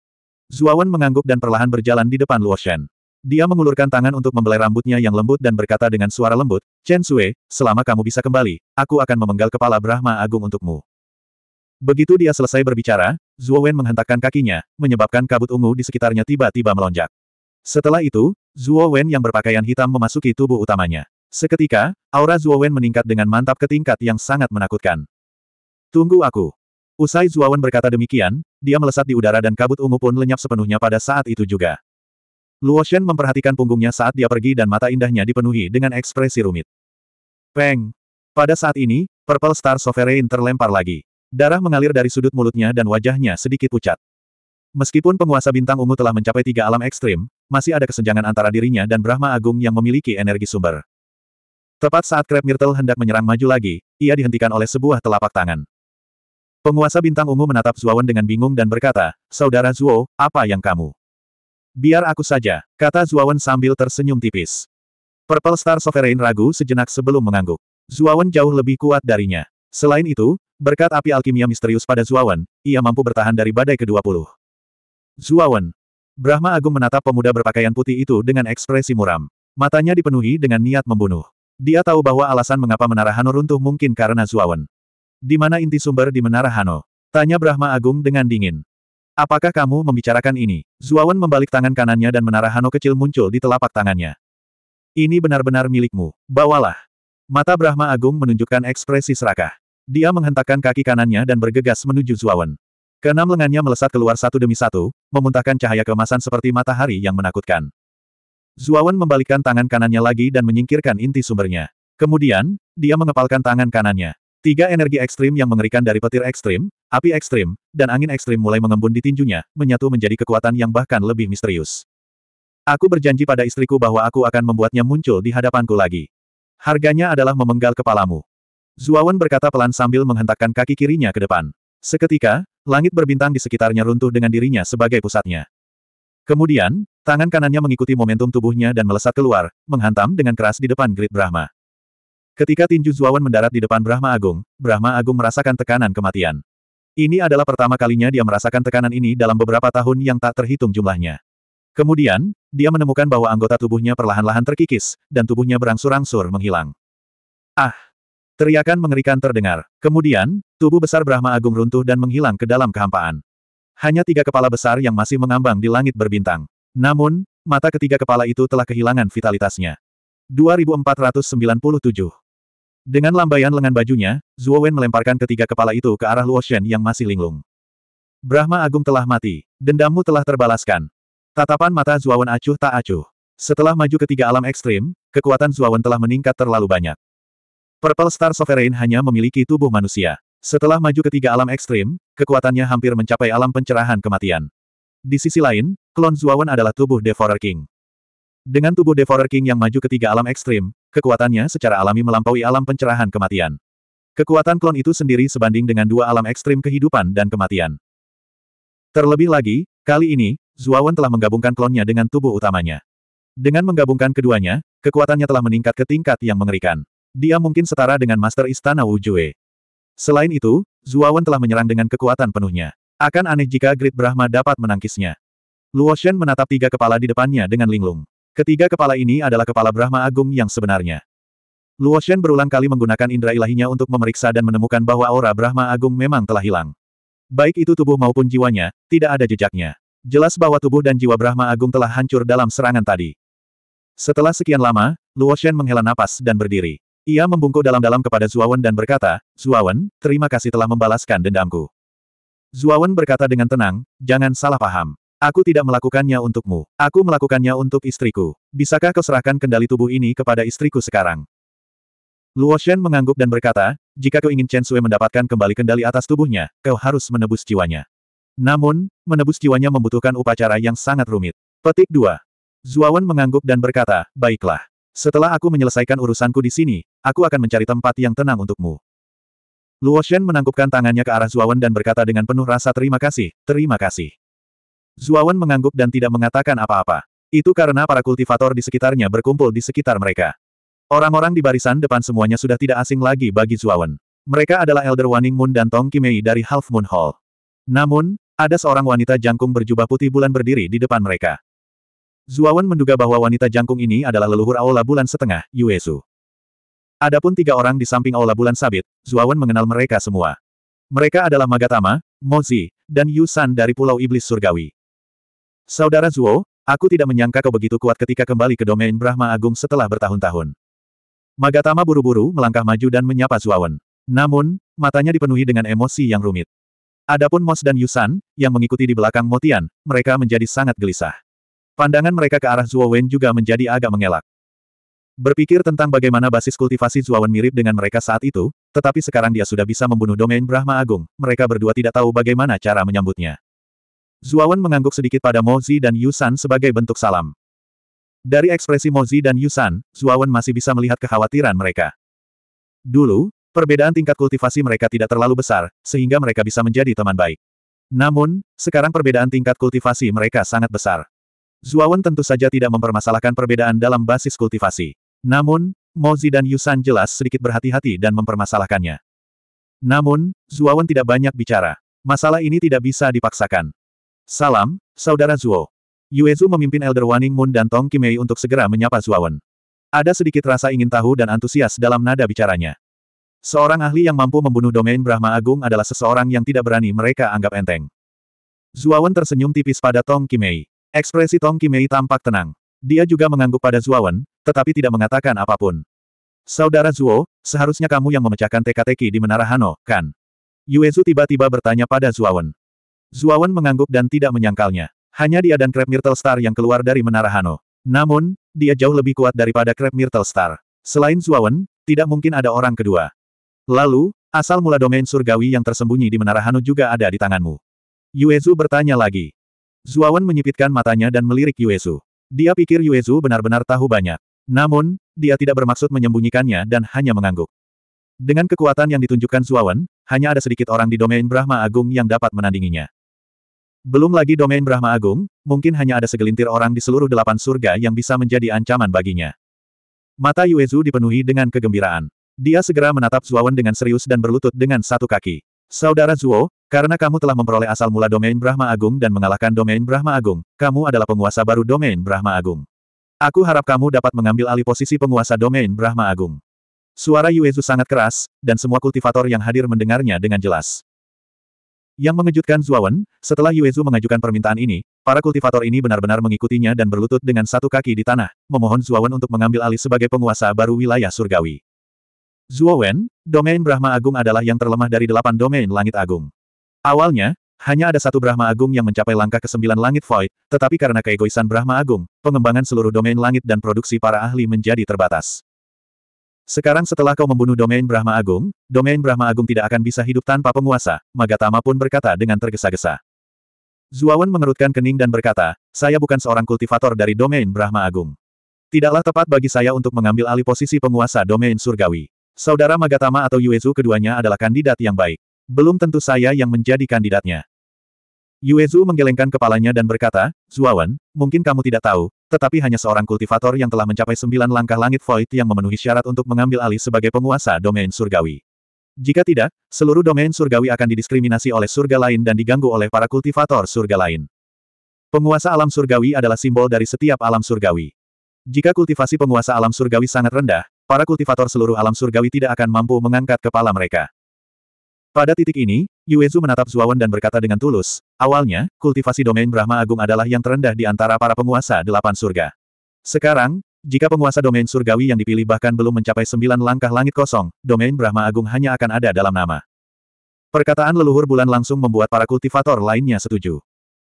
Zuawan mengangguk dan perlahan berjalan di depan Shen. Dia mengulurkan tangan untuk membelai rambutnya yang lembut dan berkata dengan suara lembut, Chen Sue, selama kamu bisa kembali, aku akan memenggal kepala Brahma Agung untukmu. Begitu dia selesai berbicara, Zhuo Wen menghentakkan kakinya, menyebabkan kabut ungu di sekitarnya tiba-tiba melonjak. Setelah itu, Zhuo Wen yang berpakaian hitam memasuki tubuh utamanya. Seketika, aura Zhuo Wen meningkat dengan mantap ke tingkat yang sangat menakutkan. Tunggu aku. Usai Zhuo Wen berkata demikian, dia melesat di udara dan kabut ungu pun lenyap sepenuhnya pada saat itu juga. Luo Shen memperhatikan punggungnya saat dia pergi dan mata indahnya dipenuhi dengan ekspresi rumit. Peng! Pada saat ini, Purple Star Sovereign terlempar lagi. Darah mengalir dari sudut mulutnya dan wajahnya sedikit pucat. Meskipun penguasa bintang ungu telah mencapai tiga alam ekstrim, masih ada kesenjangan antara dirinya dan Brahma Agung yang memiliki energi sumber. Tepat saat Crab Myrtle hendak menyerang maju lagi, ia dihentikan oleh sebuah telapak tangan. Penguasa bintang ungu menatap Zuowen dengan bingung dan berkata, Saudara Zuo, apa yang kamu? Biar aku saja, kata Zuawan sambil tersenyum tipis. Purple Star Sovereign ragu sejenak sebelum mengangguk. Zuawan jauh lebih kuat darinya. Selain itu, berkat api alkimia misterius pada Zuawan, ia mampu bertahan dari badai ke-20. Zuawan. Brahma Agung menatap pemuda berpakaian putih itu dengan ekspresi muram. Matanya dipenuhi dengan niat membunuh. Dia tahu bahwa alasan mengapa Menara Hano runtuh mungkin karena Zuawan. Di mana inti sumber di Menara Hano? Tanya Brahma Agung dengan dingin. Apakah kamu membicarakan ini? Zuawan membalik tangan kanannya dan menara Hano kecil muncul di telapak tangannya. Ini benar-benar milikmu. Bawalah. Mata Brahma Agung menunjukkan ekspresi serakah. Dia menghentakkan kaki kanannya dan bergegas menuju Zuawan. Keenam lengannya melesat keluar satu demi satu, memuntahkan cahaya kemasan seperti matahari yang menakutkan. Zuawan membalikkan tangan kanannya lagi dan menyingkirkan inti sumbernya. Kemudian, dia mengepalkan tangan kanannya. Tiga energi ekstrim yang mengerikan dari petir ekstrim, api ekstrim, dan angin ekstrim mulai mengembun di tinjunya, menyatu menjadi kekuatan yang bahkan lebih misterius. Aku berjanji pada istriku bahwa aku akan membuatnya muncul di hadapanku lagi. Harganya adalah memenggal kepalamu. Zuawan berkata pelan sambil menghentakkan kaki kirinya ke depan. Seketika, langit berbintang di sekitarnya runtuh dengan dirinya sebagai pusatnya. Kemudian, tangan kanannya mengikuti momentum tubuhnya dan melesat keluar, menghantam dengan keras di depan grid Brahma. Ketika tinju Zuawan mendarat di depan Brahma Agung, Brahma Agung merasakan tekanan kematian. Ini adalah pertama kalinya dia merasakan tekanan ini dalam beberapa tahun yang tak terhitung jumlahnya. Kemudian, dia menemukan bahwa anggota tubuhnya perlahan-lahan terkikis, dan tubuhnya berangsur-angsur menghilang. Ah! Teriakan mengerikan terdengar. Kemudian, tubuh besar Brahma Agung runtuh dan menghilang ke dalam kehampaan. Hanya tiga kepala besar yang masih mengambang di langit berbintang. Namun, mata ketiga kepala itu telah kehilangan vitalitasnya. 2497 dengan lambaian lengan bajunya, Zuo Wen melemparkan ketiga kepala itu ke arah Luo Shen yang masih linglung. Brahma Agung telah mati. Dendammu telah terbalaskan. Tatapan mata Zuo Wen acuh tak acuh. Setelah maju ke tiga alam ekstrim, kekuatan Zuo Wen telah meningkat terlalu banyak. Purple Star Sovereign hanya memiliki tubuh manusia. Setelah maju ke tiga alam ekstrim, kekuatannya hampir mencapai alam pencerahan kematian. Di sisi lain, klon Zuo Wen adalah tubuh Devourer King. Dengan tubuh Devourer King yang maju ke tiga alam ekstrim, kekuatannya secara alami melampaui alam pencerahan kematian. Kekuatan klon itu sendiri sebanding dengan dua alam ekstrim kehidupan dan kematian. Terlebih lagi, kali ini, Zuawan telah menggabungkan klonnya dengan tubuh utamanya. Dengan menggabungkan keduanya, kekuatannya telah meningkat ke tingkat yang mengerikan. Dia mungkin setara dengan Master Istana Wujue. Selain itu, Zuawan telah menyerang dengan kekuatan penuhnya. Akan aneh jika Great Brahma dapat menangkisnya. Luo Shen menatap tiga kepala di depannya dengan linglung. Ketiga kepala ini adalah kepala Brahma Agung yang sebenarnya. Luo Shen berulang kali menggunakan indera ilahinya untuk memeriksa dan menemukan bahwa aura Brahma Agung memang telah hilang. Baik itu tubuh maupun jiwanya, tidak ada jejaknya. Jelas bahwa tubuh dan jiwa Brahma Agung telah hancur dalam serangan tadi. Setelah sekian lama, Luo Shen menghela napas dan berdiri. Ia membungkuk dalam-dalam kepada Zuawan dan berkata, Zuawan, terima kasih telah membalaskan dendamku. Zuawan berkata dengan tenang, jangan salah paham. Aku tidak melakukannya untukmu. Aku melakukannya untuk istriku. Bisakah kau serahkan kendali tubuh ini kepada istriku sekarang? Luo Shen mengangguk dan berkata, jika kau ingin Chen Sui mendapatkan kembali kendali atas tubuhnya, kau harus menebus jiwanya. Namun, menebus jiwanya membutuhkan upacara yang sangat rumit. Petik 2. Zuawan mengangguk dan berkata, baiklah. Setelah aku menyelesaikan urusanku di sini, aku akan mencari tempat yang tenang untukmu. Luo Shen menangkupkan tangannya ke arah Zuawan dan berkata dengan penuh rasa terima kasih, terima kasih. Zuawan mengangguk dan tidak mengatakan apa-apa. Itu karena para kultivator di sekitarnya berkumpul di sekitar mereka. Orang-orang di barisan depan semuanya sudah tidak asing lagi bagi Zuawan. Mereka adalah Elder Waning Moon dan Tong Kimei dari Half Moon Hall. Namun, ada seorang wanita jangkung berjubah putih bulan berdiri di depan mereka. Zuawan menduga bahwa wanita jangkung ini adalah leluhur Aula Bulan Setengah, Yuesu. Adapun tiga orang di samping Aula Bulan Sabit, Zuawan mengenal mereka semua. Mereka adalah Magatama, Mozi, dan Yusan dari Pulau Iblis Surgawi. Saudara Zuo, aku tidak menyangka kau begitu kuat ketika kembali ke domain Brahma Agung setelah bertahun-tahun. Magatama buru-buru melangkah maju dan menyapa Zuawan. Namun, matanya dipenuhi dengan emosi yang rumit. Adapun Mos dan Yusan, yang mengikuti di belakang Motian, mereka menjadi sangat gelisah. Pandangan mereka ke arah Zuo Wen juga menjadi agak mengelak. Berpikir tentang bagaimana basis kultivasi Zuawan mirip dengan mereka saat itu, tetapi sekarang dia sudah bisa membunuh domain Brahma Agung, mereka berdua tidak tahu bagaimana cara menyambutnya. Zuawan mengangguk sedikit pada Mozi dan Yusan sebagai bentuk salam. Dari ekspresi Mozi dan Yusan, Zuawan masih bisa melihat kekhawatiran mereka. Dulu, perbedaan tingkat kultivasi mereka tidak terlalu besar, sehingga mereka bisa menjadi teman baik. Namun, sekarang perbedaan tingkat kultivasi mereka sangat besar. Zuawan tentu saja tidak mempermasalahkan perbedaan dalam basis kultivasi. Namun, Mozi dan Yusan jelas sedikit berhati-hati dan mempermasalahkannya. Namun, Zuawan tidak banyak bicara. Masalah ini tidak bisa dipaksakan. Salam, Saudara Zuo. Yuezu memimpin Elder Waning Moon dan Tong Kimei untuk segera menyapa Zuawan. Ada sedikit rasa ingin tahu dan antusias dalam nada bicaranya. Seorang ahli yang mampu membunuh domain Brahma Agung adalah seseorang yang tidak berani mereka anggap enteng. Zuawan tersenyum tipis pada Tong Kimei. Ekspresi Tong Kimei tampak tenang. Dia juga mengangguk pada Zuawan, tetapi tidak mengatakan apapun. Saudara Zuo, seharusnya kamu yang memecahkan teka-teki di Menara Hano, kan? Yuezu tiba-tiba bertanya pada Zuawan. Zuawan mengangguk dan tidak menyangkalnya. Hanya dia dan Crab Myrtle Star yang keluar dari Menara Hano. Namun, dia jauh lebih kuat daripada Crab Myrtle Star. Selain Zuawan, tidak mungkin ada orang kedua. Lalu, asal mula domain surgawi yang tersembunyi di Menara Hano juga ada di tanganmu. Yuezu bertanya lagi. Zuawan menyipitkan matanya dan melirik Yuezu. Dia pikir Yuezu benar-benar tahu banyak. Namun, dia tidak bermaksud menyembunyikannya dan hanya mengangguk. Dengan kekuatan yang ditunjukkan Zuawan, hanya ada sedikit orang di domain Brahma Agung yang dapat menandinginya. Belum lagi domain Brahma Agung, mungkin hanya ada segelintir orang di seluruh delapan surga yang bisa menjadi ancaman baginya. Mata Yuezu dipenuhi dengan kegembiraan. Dia segera menatap Zuawan dengan serius dan berlutut dengan satu kaki. Saudara Zuo, karena kamu telah memperoleh asal mula domain Brahma Agung dan mengalahkan domain Brahma Agung, kamu adalah penguasa baru domain Brahma Agung. Aku harap kamu dapat mengambil alih posisi penguasa domain Brahma Agung. Suara Yuezu sangat keras, dan semua kultivator yang hadir mendengarnya dengan jelas. Yang mengejutkan Zuawan, setelah Yuezu mengajukan permintaan ini, para kultivator ini benar-benar mengikutinya dan berlutut dengan satu kaki di tanah, memohon Zuawan untuk mengambil alih sebagai penguasa baru wilayah surgawi. Zuowen, domain Brahma Agung adalah yang terlemah dari delapan domain Langit Agung. Awalnya, hanya ada satu Brahma Agung yang mencapai langkah ke sembilan Langit Void, tetapi karena keegoisan Brahma Agung, pengembangan seluruh domain langit dan produksi para ahli menjadi terbatas. Sekarang setelah kau membunuh domain Brahma Agung, domain Brahma Agung tidak akan bisa hidup tanpa penguasa, Magatama pun berkata dengan tergesa-gesa. Zuawan mengerutkan kening dan berkata, saya bukan seorang kultivator dari domain Brahma Agung. Tidaklah tepat bagi saya untuk mengambil alih posisi penguasa domain surgawi. Saudara Magatama atau Yuezu keduanya adalah kandidat yang baik. Belum tentu saya yang menjadi kandidatnya. Yuezu menggelengkan kepalanya dan berkata, Zuawan, mungkin kamu tidak tahu, tetapi hanya seorang kultivator yang telah mencapai sembilan langkah langit void yang memenuhi syarat untuk mengambil alih sebagai penguasa domain surgawi. Jika tidak, seluruh domain surgawi akan didiskriminasi oleh surga lain dan diganggu oleh para kultivator surga lain. Penguasa alam surgawi adalah simbol dari setiap alam surgawi. Jika kultivasi penguasa alam surgawi sangat rendah, para kultivator seluruh alam surgawi tidak akan mampu mengangkat kepala mereka. Pada titik ini, Yuezu menatap Zuawan dan berkata dengan tulus, Awalnya, kultivasi domain Brahma Agung adalah yang terendah di antara para penguasa delapan surga. Sekarang, jika penguasa domain surgawi yang dipilih bahkan belum mencapai sembilan langkah langit kosong, domain Brahma Agung hanya akan ada dalam nama. Perkataan leluhur bulan langsung membuat para kultivator lainnya setuju.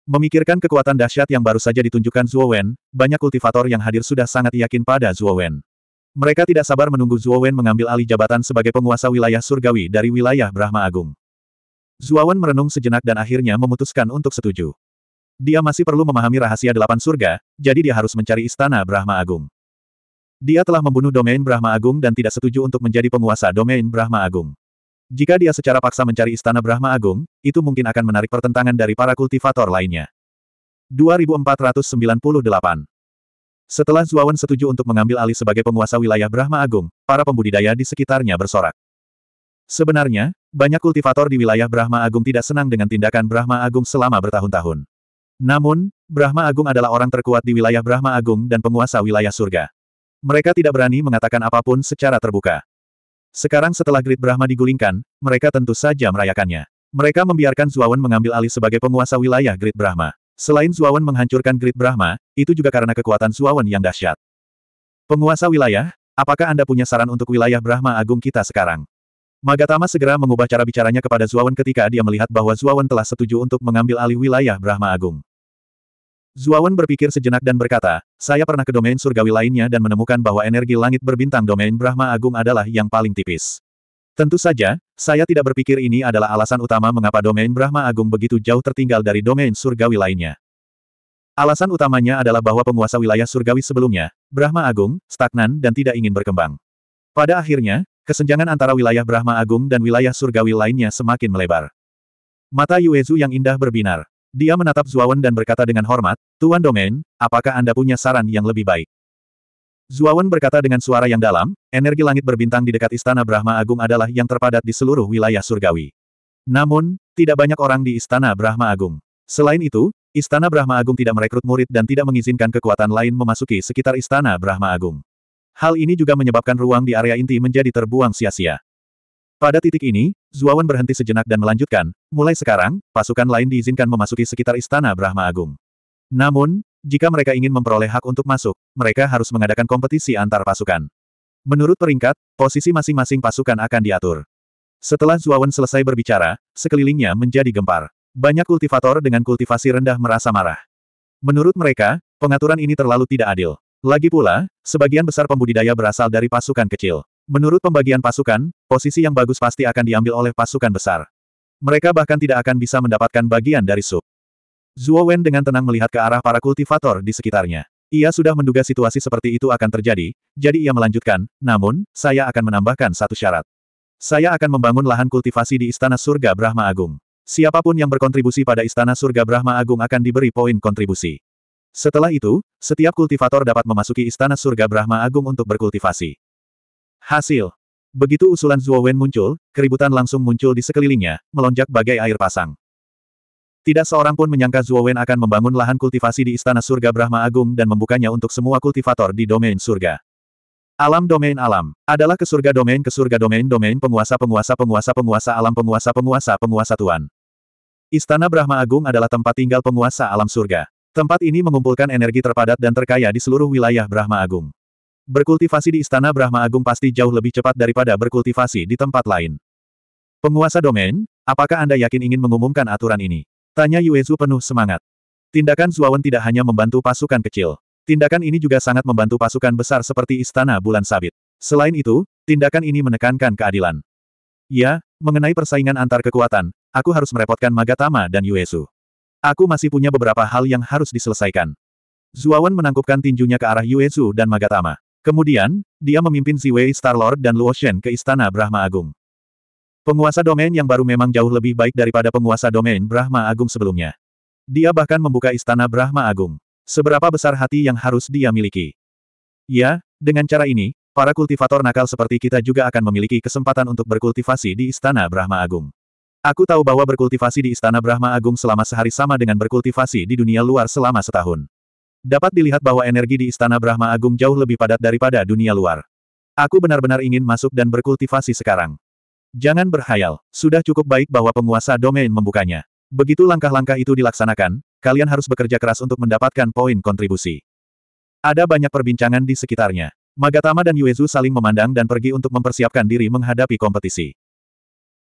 Memikirkan kekuatan dahsyat yang baru saja ditunjukkan Zhuo Wen, banyak kultivator yang hadir sudah sangat yakin pada Zhuo Wen. Mereka tidak sabar menunggu Zhuo Wen mengambil alih jabatan sebagai penguasa wilayah surgawi dari wilayah Brahma Agung. Zuawan merenung sejenak dan akhirnya memutuskan untuk setuju. Dia masih perlu memahami rahasia delapan surga, jadi dia harus mencari istana Brahma Agung. Dia telah membunuh domain Brahma Agung dan tidak setuju untuk menjadi penguasa domain Brahma Agung. Jika dia secara paksa mencari istana Brahma Agung, itu mungkin akan menarik pertentangan dari para kultivator lainnya. 2498 Setelah Zuawan setuju untuk mengambil alih sebagai penguasa wilayah Brahma Agung, para pembudidaya di sekitarnya bersorak. Sebenarnya, banyak kultivator di wilayah Brahma Agung tidak senang dengan tindakan Brahma Agung selama bertahun-tahun. Namun, Brahma Agung adalah orang terkuat di wilayah Brahma Agung dan penguasa wilayah surga. Mereka tidak berani mengatakan apapun secara terbuka. Sekarang setelah grid Brahma digulingkan, mereka tentu saja merayakannya. Mereka membiarkan Zuawan mengambil alih sebagai penguasa wilayah grid Brahma. Selain Zuawan menghancurkan grid Brahma, itu juga karena kekuatan Zuawan yang dahsyat. Penguasa wilayah, apakah Anda punya saran untuk wilayah Brahma Agung kita sekarang? Magatama segera mengubah cara bicaranya kepada Zuawan ketika dia melihat bahwa Zuawan telah setuju untuk mengambil alih wilayah Brahma Agung. Zuawan berpikir sejenak dan berkata, saya pernah ke domain surgawi lainnya dan menemukan bahwa energi langit berbintang domain Brahma Agung adalah yang paling tipis. Tentu saja, saya tidak berpikir ini adalah alasan utama mengapa domain Brahma Agung begitu jauh tertinggal dari domain surgawi lainnya. Alasan utamanya adalah bahwa penguasa wilayah surgawi sebelumnya, Brahma Agung, stagnan dan tidak ingin berkembang. Pada akhirnya, Kesenjangan antara wilayah Brahma Agung dan wilayah surgawi lainnya semakin melebar. Mata Yuezu yang indah berbinar. Dia menatap Zuawan dan berkata dengan hormat, Tuan Domain, apakah Anda punya saran yang lebih baik? Zuawan berkata dengan suara yang dalam, energi langit berbintang di dekat Istana Brahma Agung adalah yang terpadat di seluruh wilayah surgawi. Namun, tidak banyak orang di Istana Brahma Agung. Selain itu, Istana Brahma Agung tidak merekrut murid dan tidak mengizinkan kekuatan lain memasuki sekitar Istana Brahma Agung. Hal ini juga menyebabkan ruang di area inti menjadi terbuang sia-sia. Pada titik ini, Zuawan berhenti sejenak dan melanjutkan, mulai sekarang, pasukan lain diizinkan memasuki sekitar Istana Brahma Agung. Namun, jika mereka ingin memperoleh hak untuk masuk, mereka harus mengadakan kompetisi antar pasukan. Menurut peringkat, posisi masing-masing pasukan akan diatur. Setelah Zuawan selesai berbicara, sekelilingnya menjadi gempar. Banyak kultivator dengan kultivasi rendah merasa marah. Menurut mereka, pengaturan ini terlalu tidak adil. Lagi pula, sebagian besar pembudidaya berasal dari pasukan kecil. Menurut pembagian pasukan, posisi yang bagus pasti akan diambil oleh pasukan besar. Mereka bahkan tidak akan bisa mendapatkan bagian dari sup. Zhuo Wen dengan tenang melihat ke arah para kultivator di sekitarnya. Ia sudah menduga situasi seperti itu akan terjadi, jadi ia melanjutkan, namun, saya akan menambahkan satu syarat. Saya akan membangun lahan kultivasi di Istana Surga Brahma Agung. Siapapun yang berkontribusi pada Istana Surga Brahma Agung akan diberi poin kontribusi. Setelah itu, setiap kultivator dapat memasuki istana surga Brahma Agung untuk berkultivasi. Hasil. Begitu usulan Zhuo Wen muncul, keributan langsung muncul di sekelilingnya, melonjak bagai air pasang. Tidak seorang pun menyangka Zhuo Wen akan membangun lahan kultivasi di istana surga Brahma Agung dan membukanya untuk semua kultivator di domain surga. Alam domain alam adalah ke surga domain ke surga domain domain penguasa penguasa penguasa penguasa alam penguasa penguasa penguasa tuan. Istana Brahma Agung adalah tempat tinggal penguasa alam surga. Tempat ini mengumpulkan energi terpadat dan terkaya di seluruh wilayah Brahma Agung. Berkultivasi di Istana Brahma Agung pasti jauh lebih cepat daripada berkultivasi di tempat lain. Penguasa domain, apakah Anda yakin ingin mengumumkan aturan ini? Tanya Yuezu penuh semangat. Tindakan Zuawan tidak hanya membantu pasukan kecil. Tindakan ini juga sangat membantu pasukan besar seperti Istana Bulan Sabit. Selain itu, tindakan ini menekankan keadilan. Ya, mengenai persaingan antar kekuatan, aku harus merepotkan Magatama dan Yuezu. Aku masih punya beberapa hal yang harus diselesaikan. Zuawan menangkupkan tinjunya ke arah Yuezu dan Magatama. Kemudian, dia memimpin Ziwei Starlord dan Luo Shen ke Istana Brahma Agung. Penguasa domain yang baru memang jauh lebih baik daripada penguasa domain Brahma Agung sebelumnya. Dia bahkan membuka Istana Brahma Agung. Seberapa besar hati yang harus dia miliki? Ya, dengan cara ini, para kultivator nakal seperti kita juga akan memiliki kesempatan untuk berkultivasi di Istana Brahma Agung. Aku tahu bahwa berkultivasi di Istana Brahma Agung selama sehari sama dengan berkultivasi di dunia luar selama setahun. Dapat dilihat bahwa energi di Istana Brahma Agung jauh lebih padat daripada dunia luar. Aku benar-benar ingin masuk dan berkultivasi sekarang. Jangan berhayal, sudah cukup baik bahwa penguasa domain membukanya. Begitu langkah-langkah itu dilaksanakan, kalian harus bekerja keras untuk mendapatkan poin kontribusi. Ada banyak perbincangan di sekitarnya. Magatama dan Yuezu saling memandang dan pergi untuk mempersiapkan diri menghadapi kompetisi.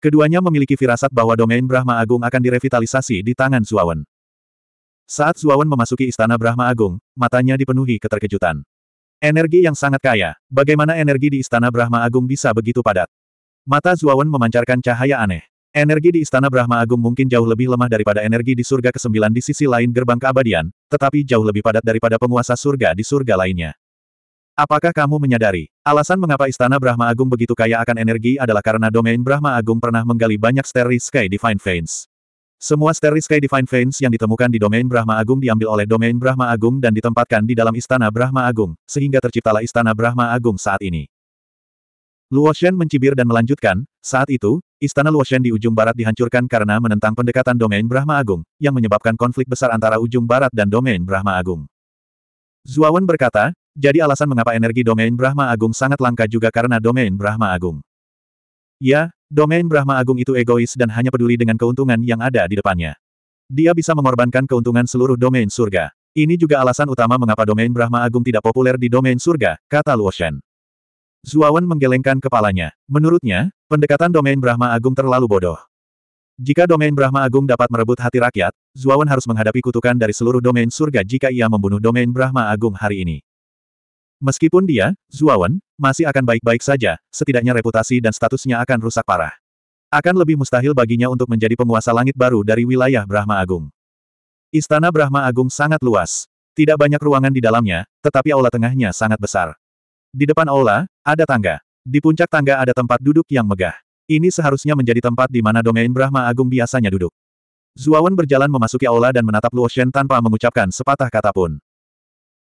Keduanya memiliki firasat bahwa domain Brahma Agung akan direvitalisasi di tangan Zuawan. Saat Zuawan memasuki istana Brahma Agung, matanya dipenuhi keterkejutan. Energi yang sangat kaya, bagaimana energi di istana Brahma Agung bisa begitu padat? Mata Zuawan memancarkan cahaya aneh. Energi di Istana Brahma Agung mungkin jauh lebih lemah daripada energi di surga ke-9 di sisi lain gerbang keabadian, tetapi jauh lebih padat daripada penguasa surga di surga lainnya. Apakah kamu menyadari, alasan mengapa Istana Brahma Agung begitu kaya akan energi adalah karena domain Brahma Agung pernah menggali banyak Starry Sky Divine Veins. Semua Starry Sky Divine Veins yang ditemukan di domain Brahma Agung diambil oleh domain Brahma Agung dan ditempatkan di dalam Istana Brahma Agung, sehingga terciptalah Istana Brahma Agung saat ini. Luo Shen mencibir dan melanjutkan, saat itu, Istana Luo Shen di ujung barat dihancurkan karena menentang pendekatan domain Brahma Agung, yang menyebabkan konflik besar antara ujung barat dan domain Brahma Agung. Zuawan berkata, jadi alasan mengapa energi domain Brahma Agung sangat langka juga karena domain Brahma Agung. Ya, domain Brahma Agung itu egois dan hanya peduli dengan keuntungan yang ada di depannya. Dia bisa mengorbankan keuntungan seluruh domain surga. Ini juga alasan utama mengapa domain Brahma Agung tidak populer di domain surga, kata Luo Shen. Zuawan menggelengkan kepalanya. Menurutnya, pendekatan domain Brahma Agung terlalu bodoh. Jika domain Brahma Agung dapat merebut hati rakyat, Zuawan harus menghadapi kutukan dari seluruh domain surga jika ia membunuh domain Brahma Agung hari ini. Meskipun dia, Zuawan, masih akan baik-baik saja, setidaknya reputasi dan statusnya akan rusak parah. Akan lebih mustahil baginya untuk menjadi penguasa langit baru dari wilayah Brahma Agung. Istana Brahma Agung sangat luas. Tidak banyak ruangan di dalamnya, tetapi aula tengahnya sangat besar. Di depan aula, ada tangga. Di puncak tangga ada tempat duduk yang megah. Ini seharusnya menjadi tempat di mana domain Brahma Agung biasanya duduk. Zuawan berjalan memasuki aula dan menatap Luo Shen tanpa mengucapkan sepatah kata pun.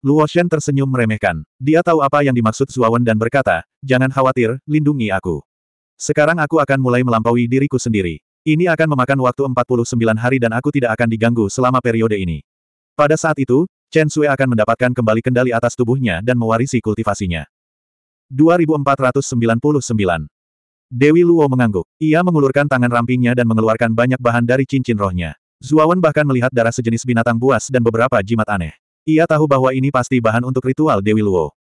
Luo Shen tersenyum meremehkan. Dia tahu apa yang dimaksud Zuawan dan berkata, jangan khawatir, lindungi aku. Sekarang aku akan mulai melampaui diriku sendiri. Ini akan memakan waktu 49 hari dan aku tidak akan diganggu selama periode ini. Pada saat itu, Chen Sui akan mendapatkan kembali kendali atas tubuhnya dan mewarisi kultivasinya. 2499 Dewi Luo mengangguk. Ia mengulurkan tangan rampingnya dan mengeluarkan banyak bahan dari cincin rohnya. Zuawan bahkan melihat darah sejenis binatang buas dan beberapa jimat aneh. Ia tahu bahwa ini pasti bahan untuk ritual Dewi Luo.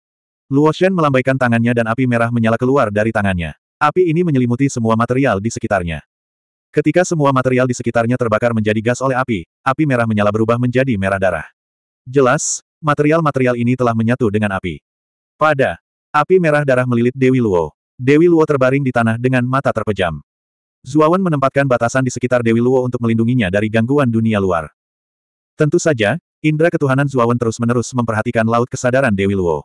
Luo Shen melambaikan tangannya dan api merah menyala keluar dari tangannya. Api ini menyelimuti semua material di sekitarnya. Ketika semua material di sekitarnya terbakar menjadi gas oleh api, api merah menyala berubah menjadi merah darah. Jelas, material-material ini telah menyatu dengan api. Pada, api merah darah melilit Dewi Luo. Dewi Luo terbaring di tanah dengan mata terpejam. Zuawan menempatkan batasan di sekitar Dewi Luo untuk melindunginya dari gangguan dunia luar. Tentu saja, Indra ketuhanan Zuawan terus-menerus memperhatikan laut kesadaran Dewi Luo.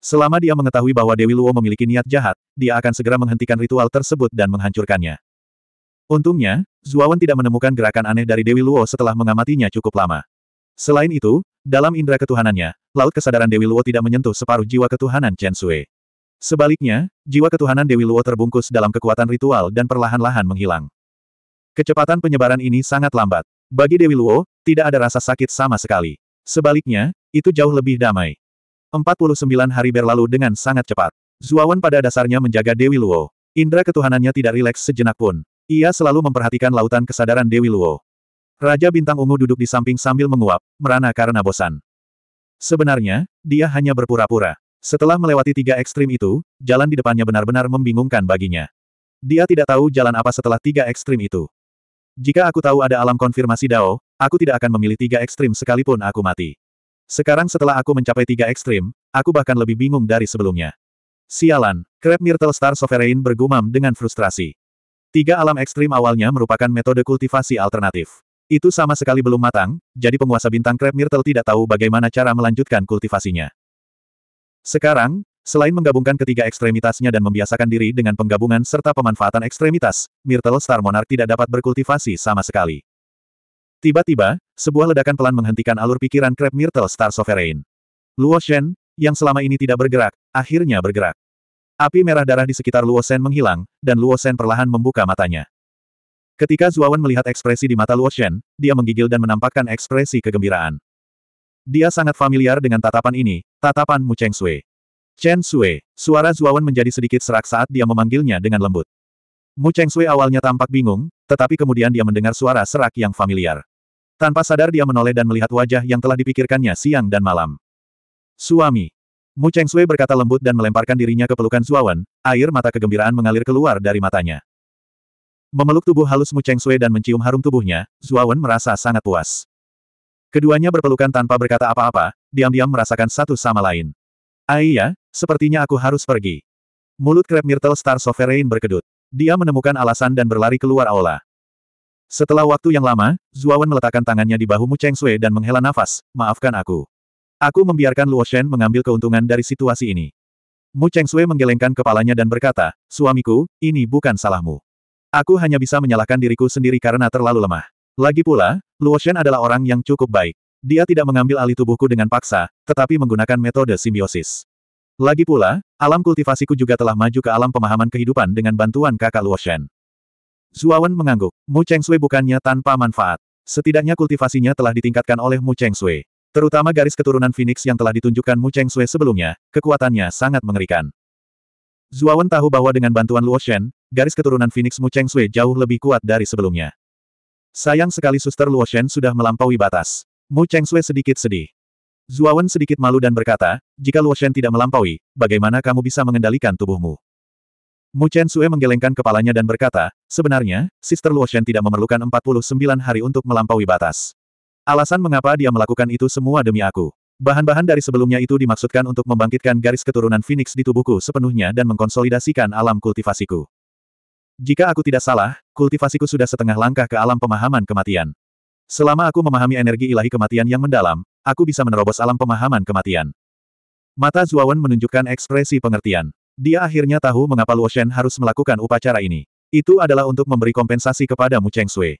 Selama dia mengetahui bahwa Dewi Luo memiliki niat jahat, dia akan segera menghentikan ritual tersebut dan menghancurkannya. Untungnya, Zuawan tidak menemukan gerakan aneh dari Dewi Luo setelah mengamatinya cukup lama. Selain itu, dalam indera ketuhanannya, laut kesadaran Dewi Luo tidak menyentuh separuh jiwa ketuhanan Chen Sui. Sebaliknya, jiwa ketuhanan Dewi Luo terbungkus dalam kekuatan ritual dan perlahan-lahan menghilang. Kecepatan penyebaran ini sangat lambat. Bagi Dewi Luo, tidak ada rasa sakit sama sekali. Sebaliknya, itu jauh lebih damai. 49 hari berlalu dengan sangat cepat. Zuawan pada dasarnya menjaga Dewi Luo. Indra ketuhanannya tidak rileks sejenak pun. Ia selalu memperhatikan lautan kesadaran Dewi Luo. Raja Bintang Ungu duduk di samping sambil menguap, merana karena bosan. Sebenarnya, dia hanya berpura-pura. Setelah melewati tiga ekstrim itu, jalan di depannya benar-benar membingungkan baginya. Dia tidak tahu jalan apa setelah tiga ekstrim itu. Jika aku tahu ada alam konfirmasi Dao, aku tidak akan memilih tiga ekstrim sekalipun aku mati. Sekarang setelah aku mencapai tiga ekstrim, aku bahkan lebih bingung dari sebelumnya. Sialan, Crab Myrtle Star Sovereign bergumam dengan frustrasi. Tiga alam ekstrim awalnya merupakan metode kultivasi alternatif. Itu sama sekali belum matang, jadi penguasa bintang Crab Myrtle tidak tahu bagaimana cara melanjutkan kultivasinya. Sekarang, Selain menggabungkan ketiga ekstremitasnya dan membiasakan diri dengan penggabungan serta pemanfaatan ekstremitas, Myrtle Star Monarch tidak dapat berkultivasi sama sekali. Tiba-tiba, sebuah ledakan pelan menghentikan alur pikiran Crab Myrtle Star Sovereign. Luo Shen, yang selama ini tidak bergerak, akhirnya bergerak. Api merah darah di sekitar Luo Shen menghilang, dan Luo Shen perlahan membuka matanya. Ketika Zuawan melihat ekspresi di mata Luo Shen, dia menggigil dan menampakkan ekspresi kegembiraan. Dia sangat familiar dengan tatapan ini, tatapan Mu Cheng Sui. Chen Sui, suara Zuawan menjadi sedikit serak saat dia memanggilnya dengan lembut. Mu Cheng Sui awalnya tampak bingung, tetapi kemudian dia mendengar suara serak yang familiar. Tanpa sadar dia menoleh dan melihat wajah yang telah dipikirkannya siang dan malam. Suami. Mu Cheng Sui berkata lembut dan melemparkan dirinya ke pelukan Zuawan, air mata kegembiraan mengalir keluar dari matanya. Memeluk tubuh halus Mu Cheng Sui dan mencium harum tubuhnya, Zuawan merasa sangat puas. Keduanya berpelukan tanpa berkata apa-apa, diam-diam merasakan satu sama lain. Aiyah. Ah Sepertinya aku harus pergi. Mulut Crab Myrtle Star Sovereign berkedut. Dia menemukan alasan dan berlari keluar aula. Setelah waktu yang lama, Zuawan meletakkan tangannya di bahumu Cheng Sui dan menghela nafas, maafkan aku. Aku membiarkan Luo Shen mengambil keuntungan dari situasi ini. Mu Cheng Sui menggelengkan kepalanya dan berkata, suamiku, ini bukan salahmu. Aku hanya bisa menyalahkan diriku sendiri karena terlalu lemah. Lagi pula, Luo Shen adalah orang yang cukup baik. Dia tidak mengambil alih tubuhku dengan paksa, tetapi menggunakan metode simbiosis. Lagi pula, alam kultivasiku juga telah maju ke alam pemahaman kehidupan dengan bantuan kakak Luoshen. Zuawan mengangguk. Mu Sui bukannya tanpa manfaat. Setidaknya kultivasinya telah ditingkatkan oleh Mu Sui. Terutama garis keturunan Phoenix yang telah ditunjukkan Mu Sui sebelumnya, kekuatannya sangat mengerikan. Zuawan tahu bahwa dengan bantuan Luoshen, garis keturunan Phoenix Mu Sui jauh lebih kuat dari sebelumnya. Sayang sekali suster Luoshen sudah melampaui batas. Mu Sui sedikit sedih. Zuawan sedikit malu dan berkata, jika Luoshen tidak melampaui, bagaimana kamu bisa mengendalikan tubuhmu? Mu Chen Sue menggelengkan kepalanya dan berkata, sebenarnya, Sister Luoshen tidak memerlukan 49 hari untuk melampaui batas. Alasan mengapa dia melakukan itu semua demi aku. Bahan-bahan dari sebelumnya itu dimaksudkan untuk membangkitkan garis keturunan Phoenix di tubuhku sepenuhnya dan mengkonsolidasikan alam kultivasiku. Jika aku tidak salah, kultivasiku sudah setengah langkah ke alam pemahaman kematian. Selama aku memahami energi ilahi kematian yang mendalam, Aku bisa menerobos alam pemahaman kematian. Mata Zuawan menunjukkan ekspresi pengertian. Dia akhirnya tahu mengapa Luo Shen harus melakukan upacara ini. Itu adalah untuk memberi kompensasi kepada Mu Cheng Sui.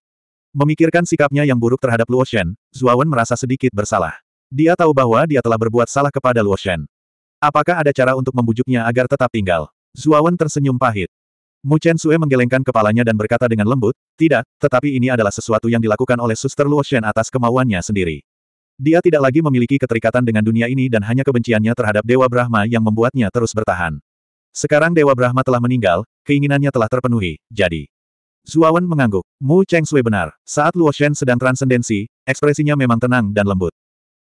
Memikirkan sikapnya yang buruk terhadap Luo Shen, Zuawan merasa sedikit bersalah. Dia tahu bahwa dia telah berbuat salah kepada Luo Shen. Apakah ada cara untuk membujuknya agar tetap tinggal? Zuawan tersenyum pahit. Mu Chen Sui menggelengkan kepalanya dan berkata dengan lembut, tidak, tetapi ini adalah sesuatu yang dilakukan oleh suster Luo Shen atas kemauannya sendiri. Dia tidak lagi memiliki keterikatan dengan dunia ini dan hanya kebenciannya terhadap Dewa Brahma yang membuatnya terus bertahan. Sekarang Dewa Brahma telah meninggal, keinginannya telah terpenuhi, jadi. Zuawan mengangguk. Mu Cheng Sui benar. Saat Luo Shen sedang transendensi, ekspresinya memang tenang dan lembut.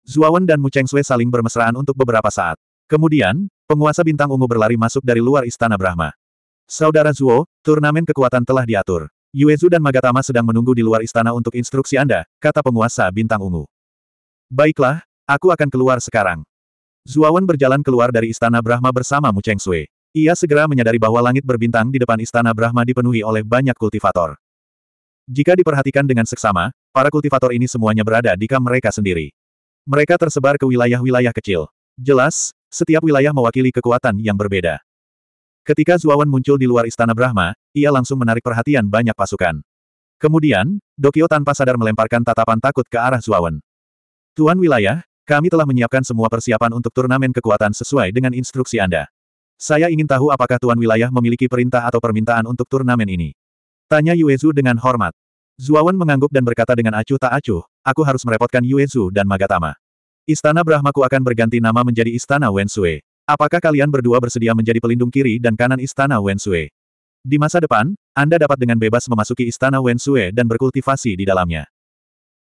Zuawan dan Mu Cheng Sui saling bermesraan untuk beberapa saat. Kemudian, penguasa bintang ungu berlari masuk dari luar istana Brahma. Saudara Zuo, turnamen kekuatan telah diatur. Yuezu dan Magatama sedang menunggu di luar istana untuk instruksi Anda, kata penguasa bintang ungu. Baiklah, aku akan keluar sekarang. Zuawan berjalan keluar dari Istana Brahma bersama Mu Cheng Sui. Ia segera menyadari bahwa langit berbintang di depan Istana Brahma dipenuhi oleh banyak kultivator. Jika diperhatikan dengan seksama, para kultivator ini semuanya berada di kam mereka sendiri. Mereka tersebar ke wilayah-wilayah kecil. Jelas, setiap wilayah mewakili kekuatan yang berbeda. Ketika Zuawan muncul di luar Istana Brahma, ia langsung menarik perhatian banyak pasukan. Kemudian, Dokio tanpa sadar melemparkan tatapan takut ke arah Zuawan. Tuan Wilayah, kami telah menyiapkan semua persiapan untuk turnamen kekuatan sesuai dengan instruksi Anda. Saya ingin tahu apakah Tuan Wilayah memiliki perintah atau permintaan untuk turnamen ini. Tanya Yuezu dengan hormat. Zuawan mengangguk dan berkata dengan acuh tak acuh, aku harus merepotkan Yuezu dan Magatama. Istana Brahmaku akan berganti nama menjadi Istana Wensue. Apakah kalian berdua bersedia menjadi pelindung kiri dan kanan Istana Wensue? Di masa depan, Anda dapat dengan bebas memasuki Istana Wensue dan berkultivasi di dalamnya.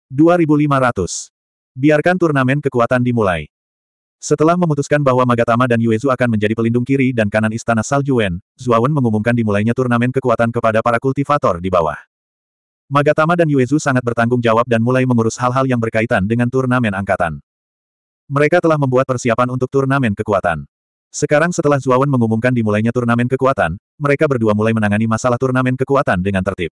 2500 Biarkan turnamen kekuatan dimulai. Setelah memutuskan bahwa Magatama dan Yuezu akan menjadi pelindung kiri dan kanan Istana Salju Wen, Zuawan mengumumkan dimulainya turnamen kekuatan kepada para kultivator di bawah. Magatama dan Yuezu sangat bertanggung jawab dan mulai mengurus hal-hal yang berkaitan dengan turnamen angkatan. Mereka telah membuat persiapan untuk turnamen kekuatan. Sekarang setelah Zuawan mengumumkan dimulainya turnamen kekuatan, mereka berdua mulai menangani masalah turnamen kekuatan dengan tertib.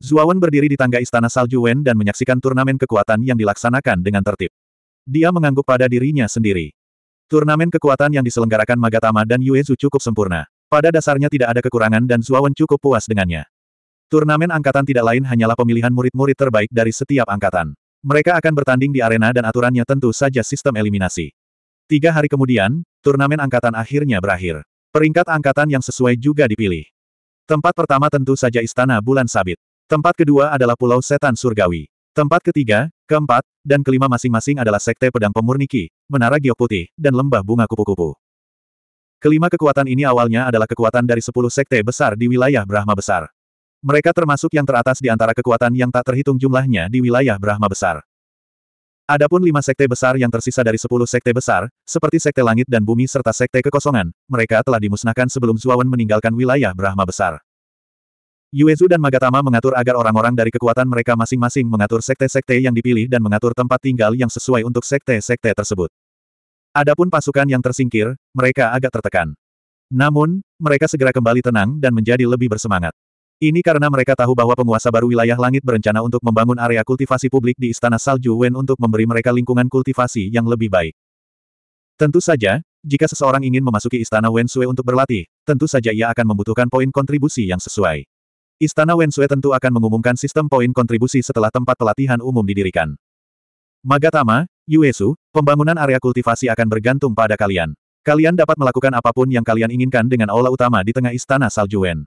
Zuawan berdiri di tangga istana Salju Wen dan menyaksikan turnamen kekuatan yang dilaksanakan dengan tertib. Dia mengangguk pada dirinya sendiri. Turnamen kekuatan yang diselenggarakan Magatama dan Yuezu cukup sempurna. Pada dasarnya tidak ada kekurangan dan Zuawan cukup puas dengannya. Turnamen angkatan tidak lain hanyalah pemilihan murid-murid terbaik dari setiap angkatan. Mereka akan bertanding di arena dan aturannya tentu saja sistem eliminasi. Tiga hari kemudian, turnamen angkatan akhirnya berakhir. Peringkat angkatan yang sesuai juga dipilih. Tempat pertama tentu saja Istana Bulan Sabit. Tempat kedua adalah Pulau Setan Surgawi. Tempat ketiga, keempat, dan kelima masing-masing adalah Sekte Pedang Pemurniki, Menara Giok Putih, dan Lembah Bunga Kupu-Kupu. Kelima kekuatan ini awalnya adalah kekuatan dari sepuluh sekte besar di wilayah Brahma Besar. Mereka termasuk yang teratas di antara kekuatan yang tak terhitung jumlahnya di wilayah Brahma Besar. Adapun lima sekte besar yang tersisa dari sepuluh sekte besar, seperti sekte langit dan bumi serta sekte kekosongan, mereka telah dimusnahkan sebelum Zuawan meninggalkan wilayah Brahma Besar. Yuezu dan Magatama mengatur agar orang-orang dari kekuatan mereka masing-masing mengatur sekte-sekte yang dipilih dan mengatur tempat tinggal yang sesuai untuk sekte-sekte tersebut. Adapun pasukan yang tersingkir, mereka agak tertekan. Namun, mereka segera kembali tenang dan menjadi lebih bersemangat. Ini karena mereka tahu bahwa penguasa baru wilayah langit berencana untuk membangun area kultivasi publik di Istana Salju Wen untuk memberi mereka lingkungan kultivasi yang lebih baik. Tentu saja, jika seseorang ingin memasuki Istana Wen Sue untuk berlatih, tentu saja ia akan membutuhkan poin kontribusi yang sesuai. Istana Wensue tentu akan mengumumkan sistem poin kontribusi setelah tempat pelatihan umum didirikan. Magatama, Yuesu, pembangunan area kultivasi akan bergantung pada kalian. Kalian dapat melakukan apapun yang kalian inginkan dengan aula utama di tengah istana salju Wen.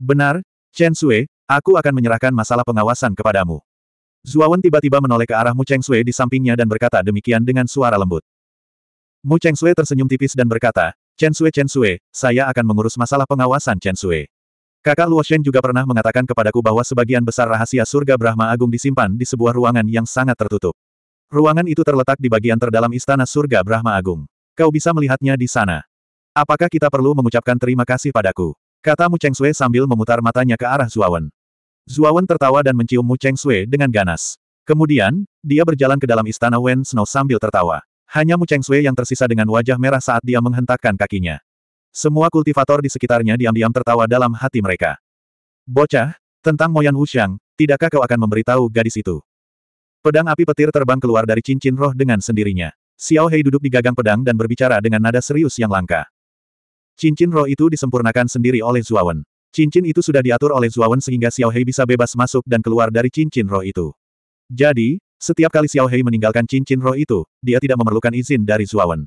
Benar, Chen Sui, aku akan menyerahkan masalah pengawasan kepadamu. Zuawan tiba-tiba menoleh ke arah Mu Cheng Sui di sampingnya dan berkata demikian dengan suara lembut. Mu Cheng Sui tersenyum tipis dan berkata, Chen Sui Chen Sui, saya akan mengurus masalah pengawasan Chen Sui. Kakak Luoshen juga pernah mengatakan kepadaku bahwa sebagian besar rahasia surga Brahma Agung disimpan di sebuah ruangan yang sangat tertutup. Ruangan itu terletak di bagian terdalam istana surga Brahma Agung. Kau bisa melihatnya di sana. Apakah kita perlu mengucapkan terima kasih padaku? Kata Mu Cheng Sui sambil memutar matanya ke arah Zuawan. Zuawan tertawa dan mencium Mu Cheng Sui dengan ganas. Kemudian, dia berjalan ke dalam istana Wen Snow sambil tertawa. Hanya Mu Cheng Sui yang tersisa dengan wajah merah saat dia menghentakkan kakinya. Semua kultivator di sekitarnya diam-diam tertawa dalam hati mereka. Bocah, tentang Moyan Wuxiang, tidakkah kau akan memberitahu gadis itu? Pedang api petir terbang keluar dari cincin roh dengan sendirinya. Xiao Hei duduk di gagang pedang dan berbicara dengan nada serius yang langka. Cincin roh itu disempurnakan sendiri oleh Zuawan. Cincin itu sudah diatur oleh Zuawan sehingga Xiao Hei bisa bebas masuk dan keluar dari cincin roh itu. Jadi, setiap kali Xiao Hei meninggalkan cincin roh itu, dia tidak memerlukan izin dari Zuawan.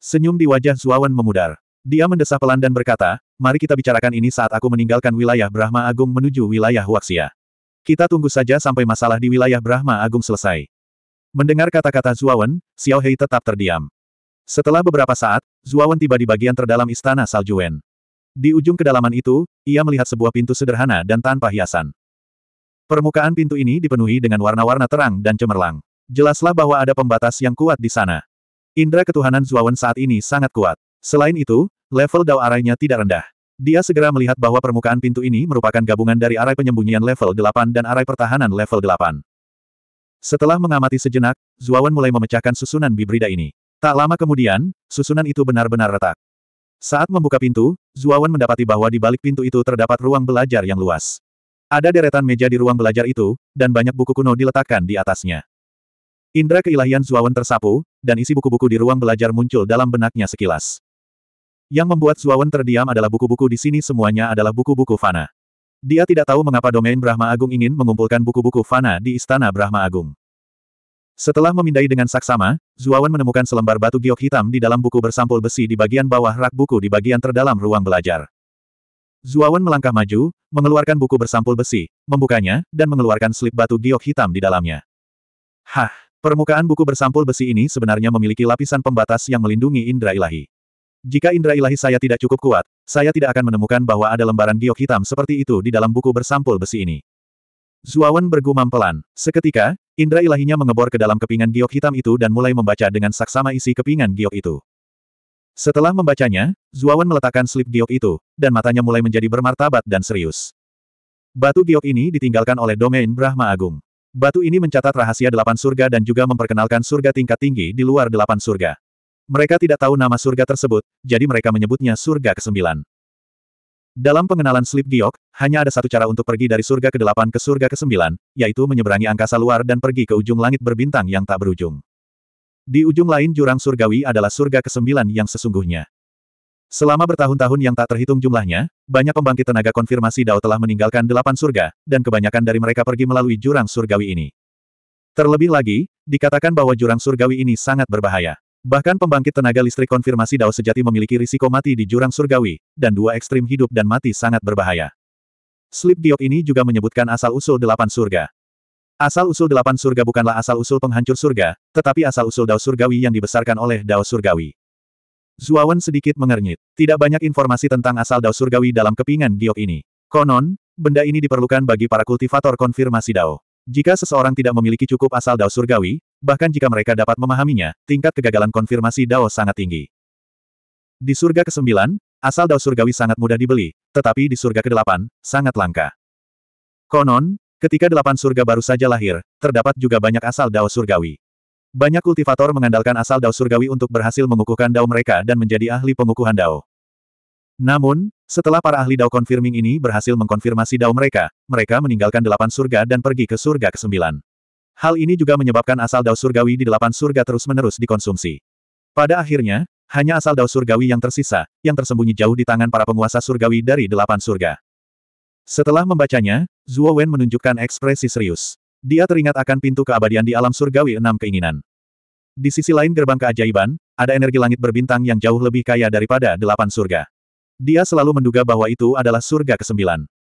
Senyum di wajah Zuawan memudar. Dia mendesah pelan dan berkata, mari kita bicarakan ini saat aku meninggalkan wilayah Brahma Agung menuju wilayah Huaxia. Kita tunggu saja sampai masalah di wilayah Brahma Agung selesai. Mendengar kata-kata Zuawan, Xiao Hei tetap terdiam. Setelah beberapa saat, Zuawan tiba di bagian terdalam istana Saljuwen. Di ujung kedalaman itu, ia melihat sebuah pintu sederhana dan tanpa hiasan. Permukaan pintu ini dipenuhi dengan warna-warna terang dan cemerlang. Jelaslah bahwa ada pembatas yang kuat di sana. Indra ketuhanan Zuawan saat ini sangat kuat. Selain itu, level Dao arainya tidak rendah. Dia segera melihat bahwa permukaan pintu ini merupakan gabungan dari arai penyembunyian level 8 dan arai pertahanan level 8. Setelah mengamati sejenak, Zuawan mulai memecahkan susunan bibrida ini. Tak lama kemudian, susunan itu benar-benar retak. Saat membuka pintu, Zuawan mendapati bahwa di balik pintu itu terdapat ruang belajar yang luas. Ada deretan meja di ruang belajar itu, dan banyak buku kuno diletakkan di atasnya. Indra keilahian Zuawan tersapu, dan isi buku-buku di ruang belajar muncul dalam benaknya sekilas. Yang membuat Zuawan terdiam adalah buku-buku di sini semuanya adalah buku-buku fana. Dia tidak tahu mengapa domain Brahma Agung ingin mengumpulkan buku-buku fana di Istana Brahma Agung. Setelah memindai dengan saksama, Zuawan menemukan selembar batu giok hitam di dalam buku bersampul besi di bagian bawah rak buku di bagian terdalam ruang belajar. Zuawan melangkah maju, mengeluarkan buku bersampul besi, membukanya, dan mengeluarkan slip batu giok hitam di dalamnya. Hah, permukaan buku bersampul besi ini sebenarnya memiliki lapisan pembatas yang melindungi indra ilahi. Jika indera ilahi saya tidak cukup kuat, saya tidak akan menemukan bahwa ada lembaran giok hitam seperti itu di dalam buku bersampul besi ini. Zuawan bergumam pelan. Seketika, indera ilahinya mengebor ke dalam kepingan giok hitam itu dan mulai membaca dengan saksama isi kepingan giok itu. Setelah membacanya, Zuawan meletakkan slip giok itu, dan matanya mulai menjadi bermartabat dan serius. Batu giok ini ditinggalkan oleh domain Brahma Agung. Batu ini mencatat rahasia delapan surga dan juga memperkenalkan surga tingkat tinggi di luar delapan surga. Mereka tidak tahu nama surga tersebut, jadi mereka menyebutnya surga ke-9. Dalam pengenalan Sleep Giok, hanya ada satu cara untuk pergi dari surga ke-8 ke surga ke-9, yaitu menyeberangi angkasa luar dan pergi ke ujung langit berbintang yang tak berujung. Di ujung lain jurang surgawi adalah surga ke-9 yang sesungguhnya. Selama bertahun-tahun yang tak terhitung jumlahnya, banyak pembangkit tenaga konfirmasi Dao telah meninggalkan delapan surga, dan kebanyakan dari mereka pergi melalui jurang surgawi ini. Terlebih lagi, dikatakan bahwa jurang surgawi ini sangat berbahaya. Bahkan pembangkit tenaga listrik konfirmasi Dao sejati memiliki risiko mati di jurang surgawi, dan dua ekstrim hidup dan mati sangat berbahaya. Slip diok ini juga menyebutkan asal-usul delapan surga. Asal-usul delapan surga bukanlah asal-usul penghancur surga, tetapi asal-usul Dao surgawi yang dibesarkan oleh Dao surgawi. Zuawan sedikit mengernyit. Tidak banyak informasi tentang asal Dao surgawi dalam kepingan diok ini. Konon, benda ini diperlukan bagi para kultivator konfirmasi Dao. Jika seseorang tidak memiliki cukup asal Dao surgawi, bahkan jika mereka dapat memahaminya, tingkat kegagalan konfirmasi Dao sangat tinggi. Di surga ke-9, asal Dao surgawi sangat mudah dibeli, tetapi di surga ke-8, sangat langka. Konon, ketika delapan surga baru saja lahir, terdapat juga banyak asal Dao surgawi. Banyak kultivator mengandalkan asal Dao surgawi untuk berhasil mengukuhkan Dao mereka dan menjadi ahli pengukuhan Dao. Namun, setelah para ahli Dao Confirming ini berhasil mengkonfirmasi Dao mereka, mereka meninggalkan delapan surga dan pergi ke surga ke-9. Hal ini juga menyebabkan asal Dao surgawi di delapan surga terus-menerus dikonsumsi. Pada akhirnya, hanya asal Dao surgawi yang tersisa, yang tersembunyi jauh di tangan para penguasa surgawi dari delapan surga. Setelah membacanya, Zhuo Wen menunjukkan ekspresi serius. Dia teringat akan pintu keabadian di alam surgawi enam keinginan. Di sisi lain gerbang keajaiban, ada energi langit berbintang yang jauh lebih kaya daripada delapan surga. Dia selalu menduga bahwa itu adalah surga kesembilan.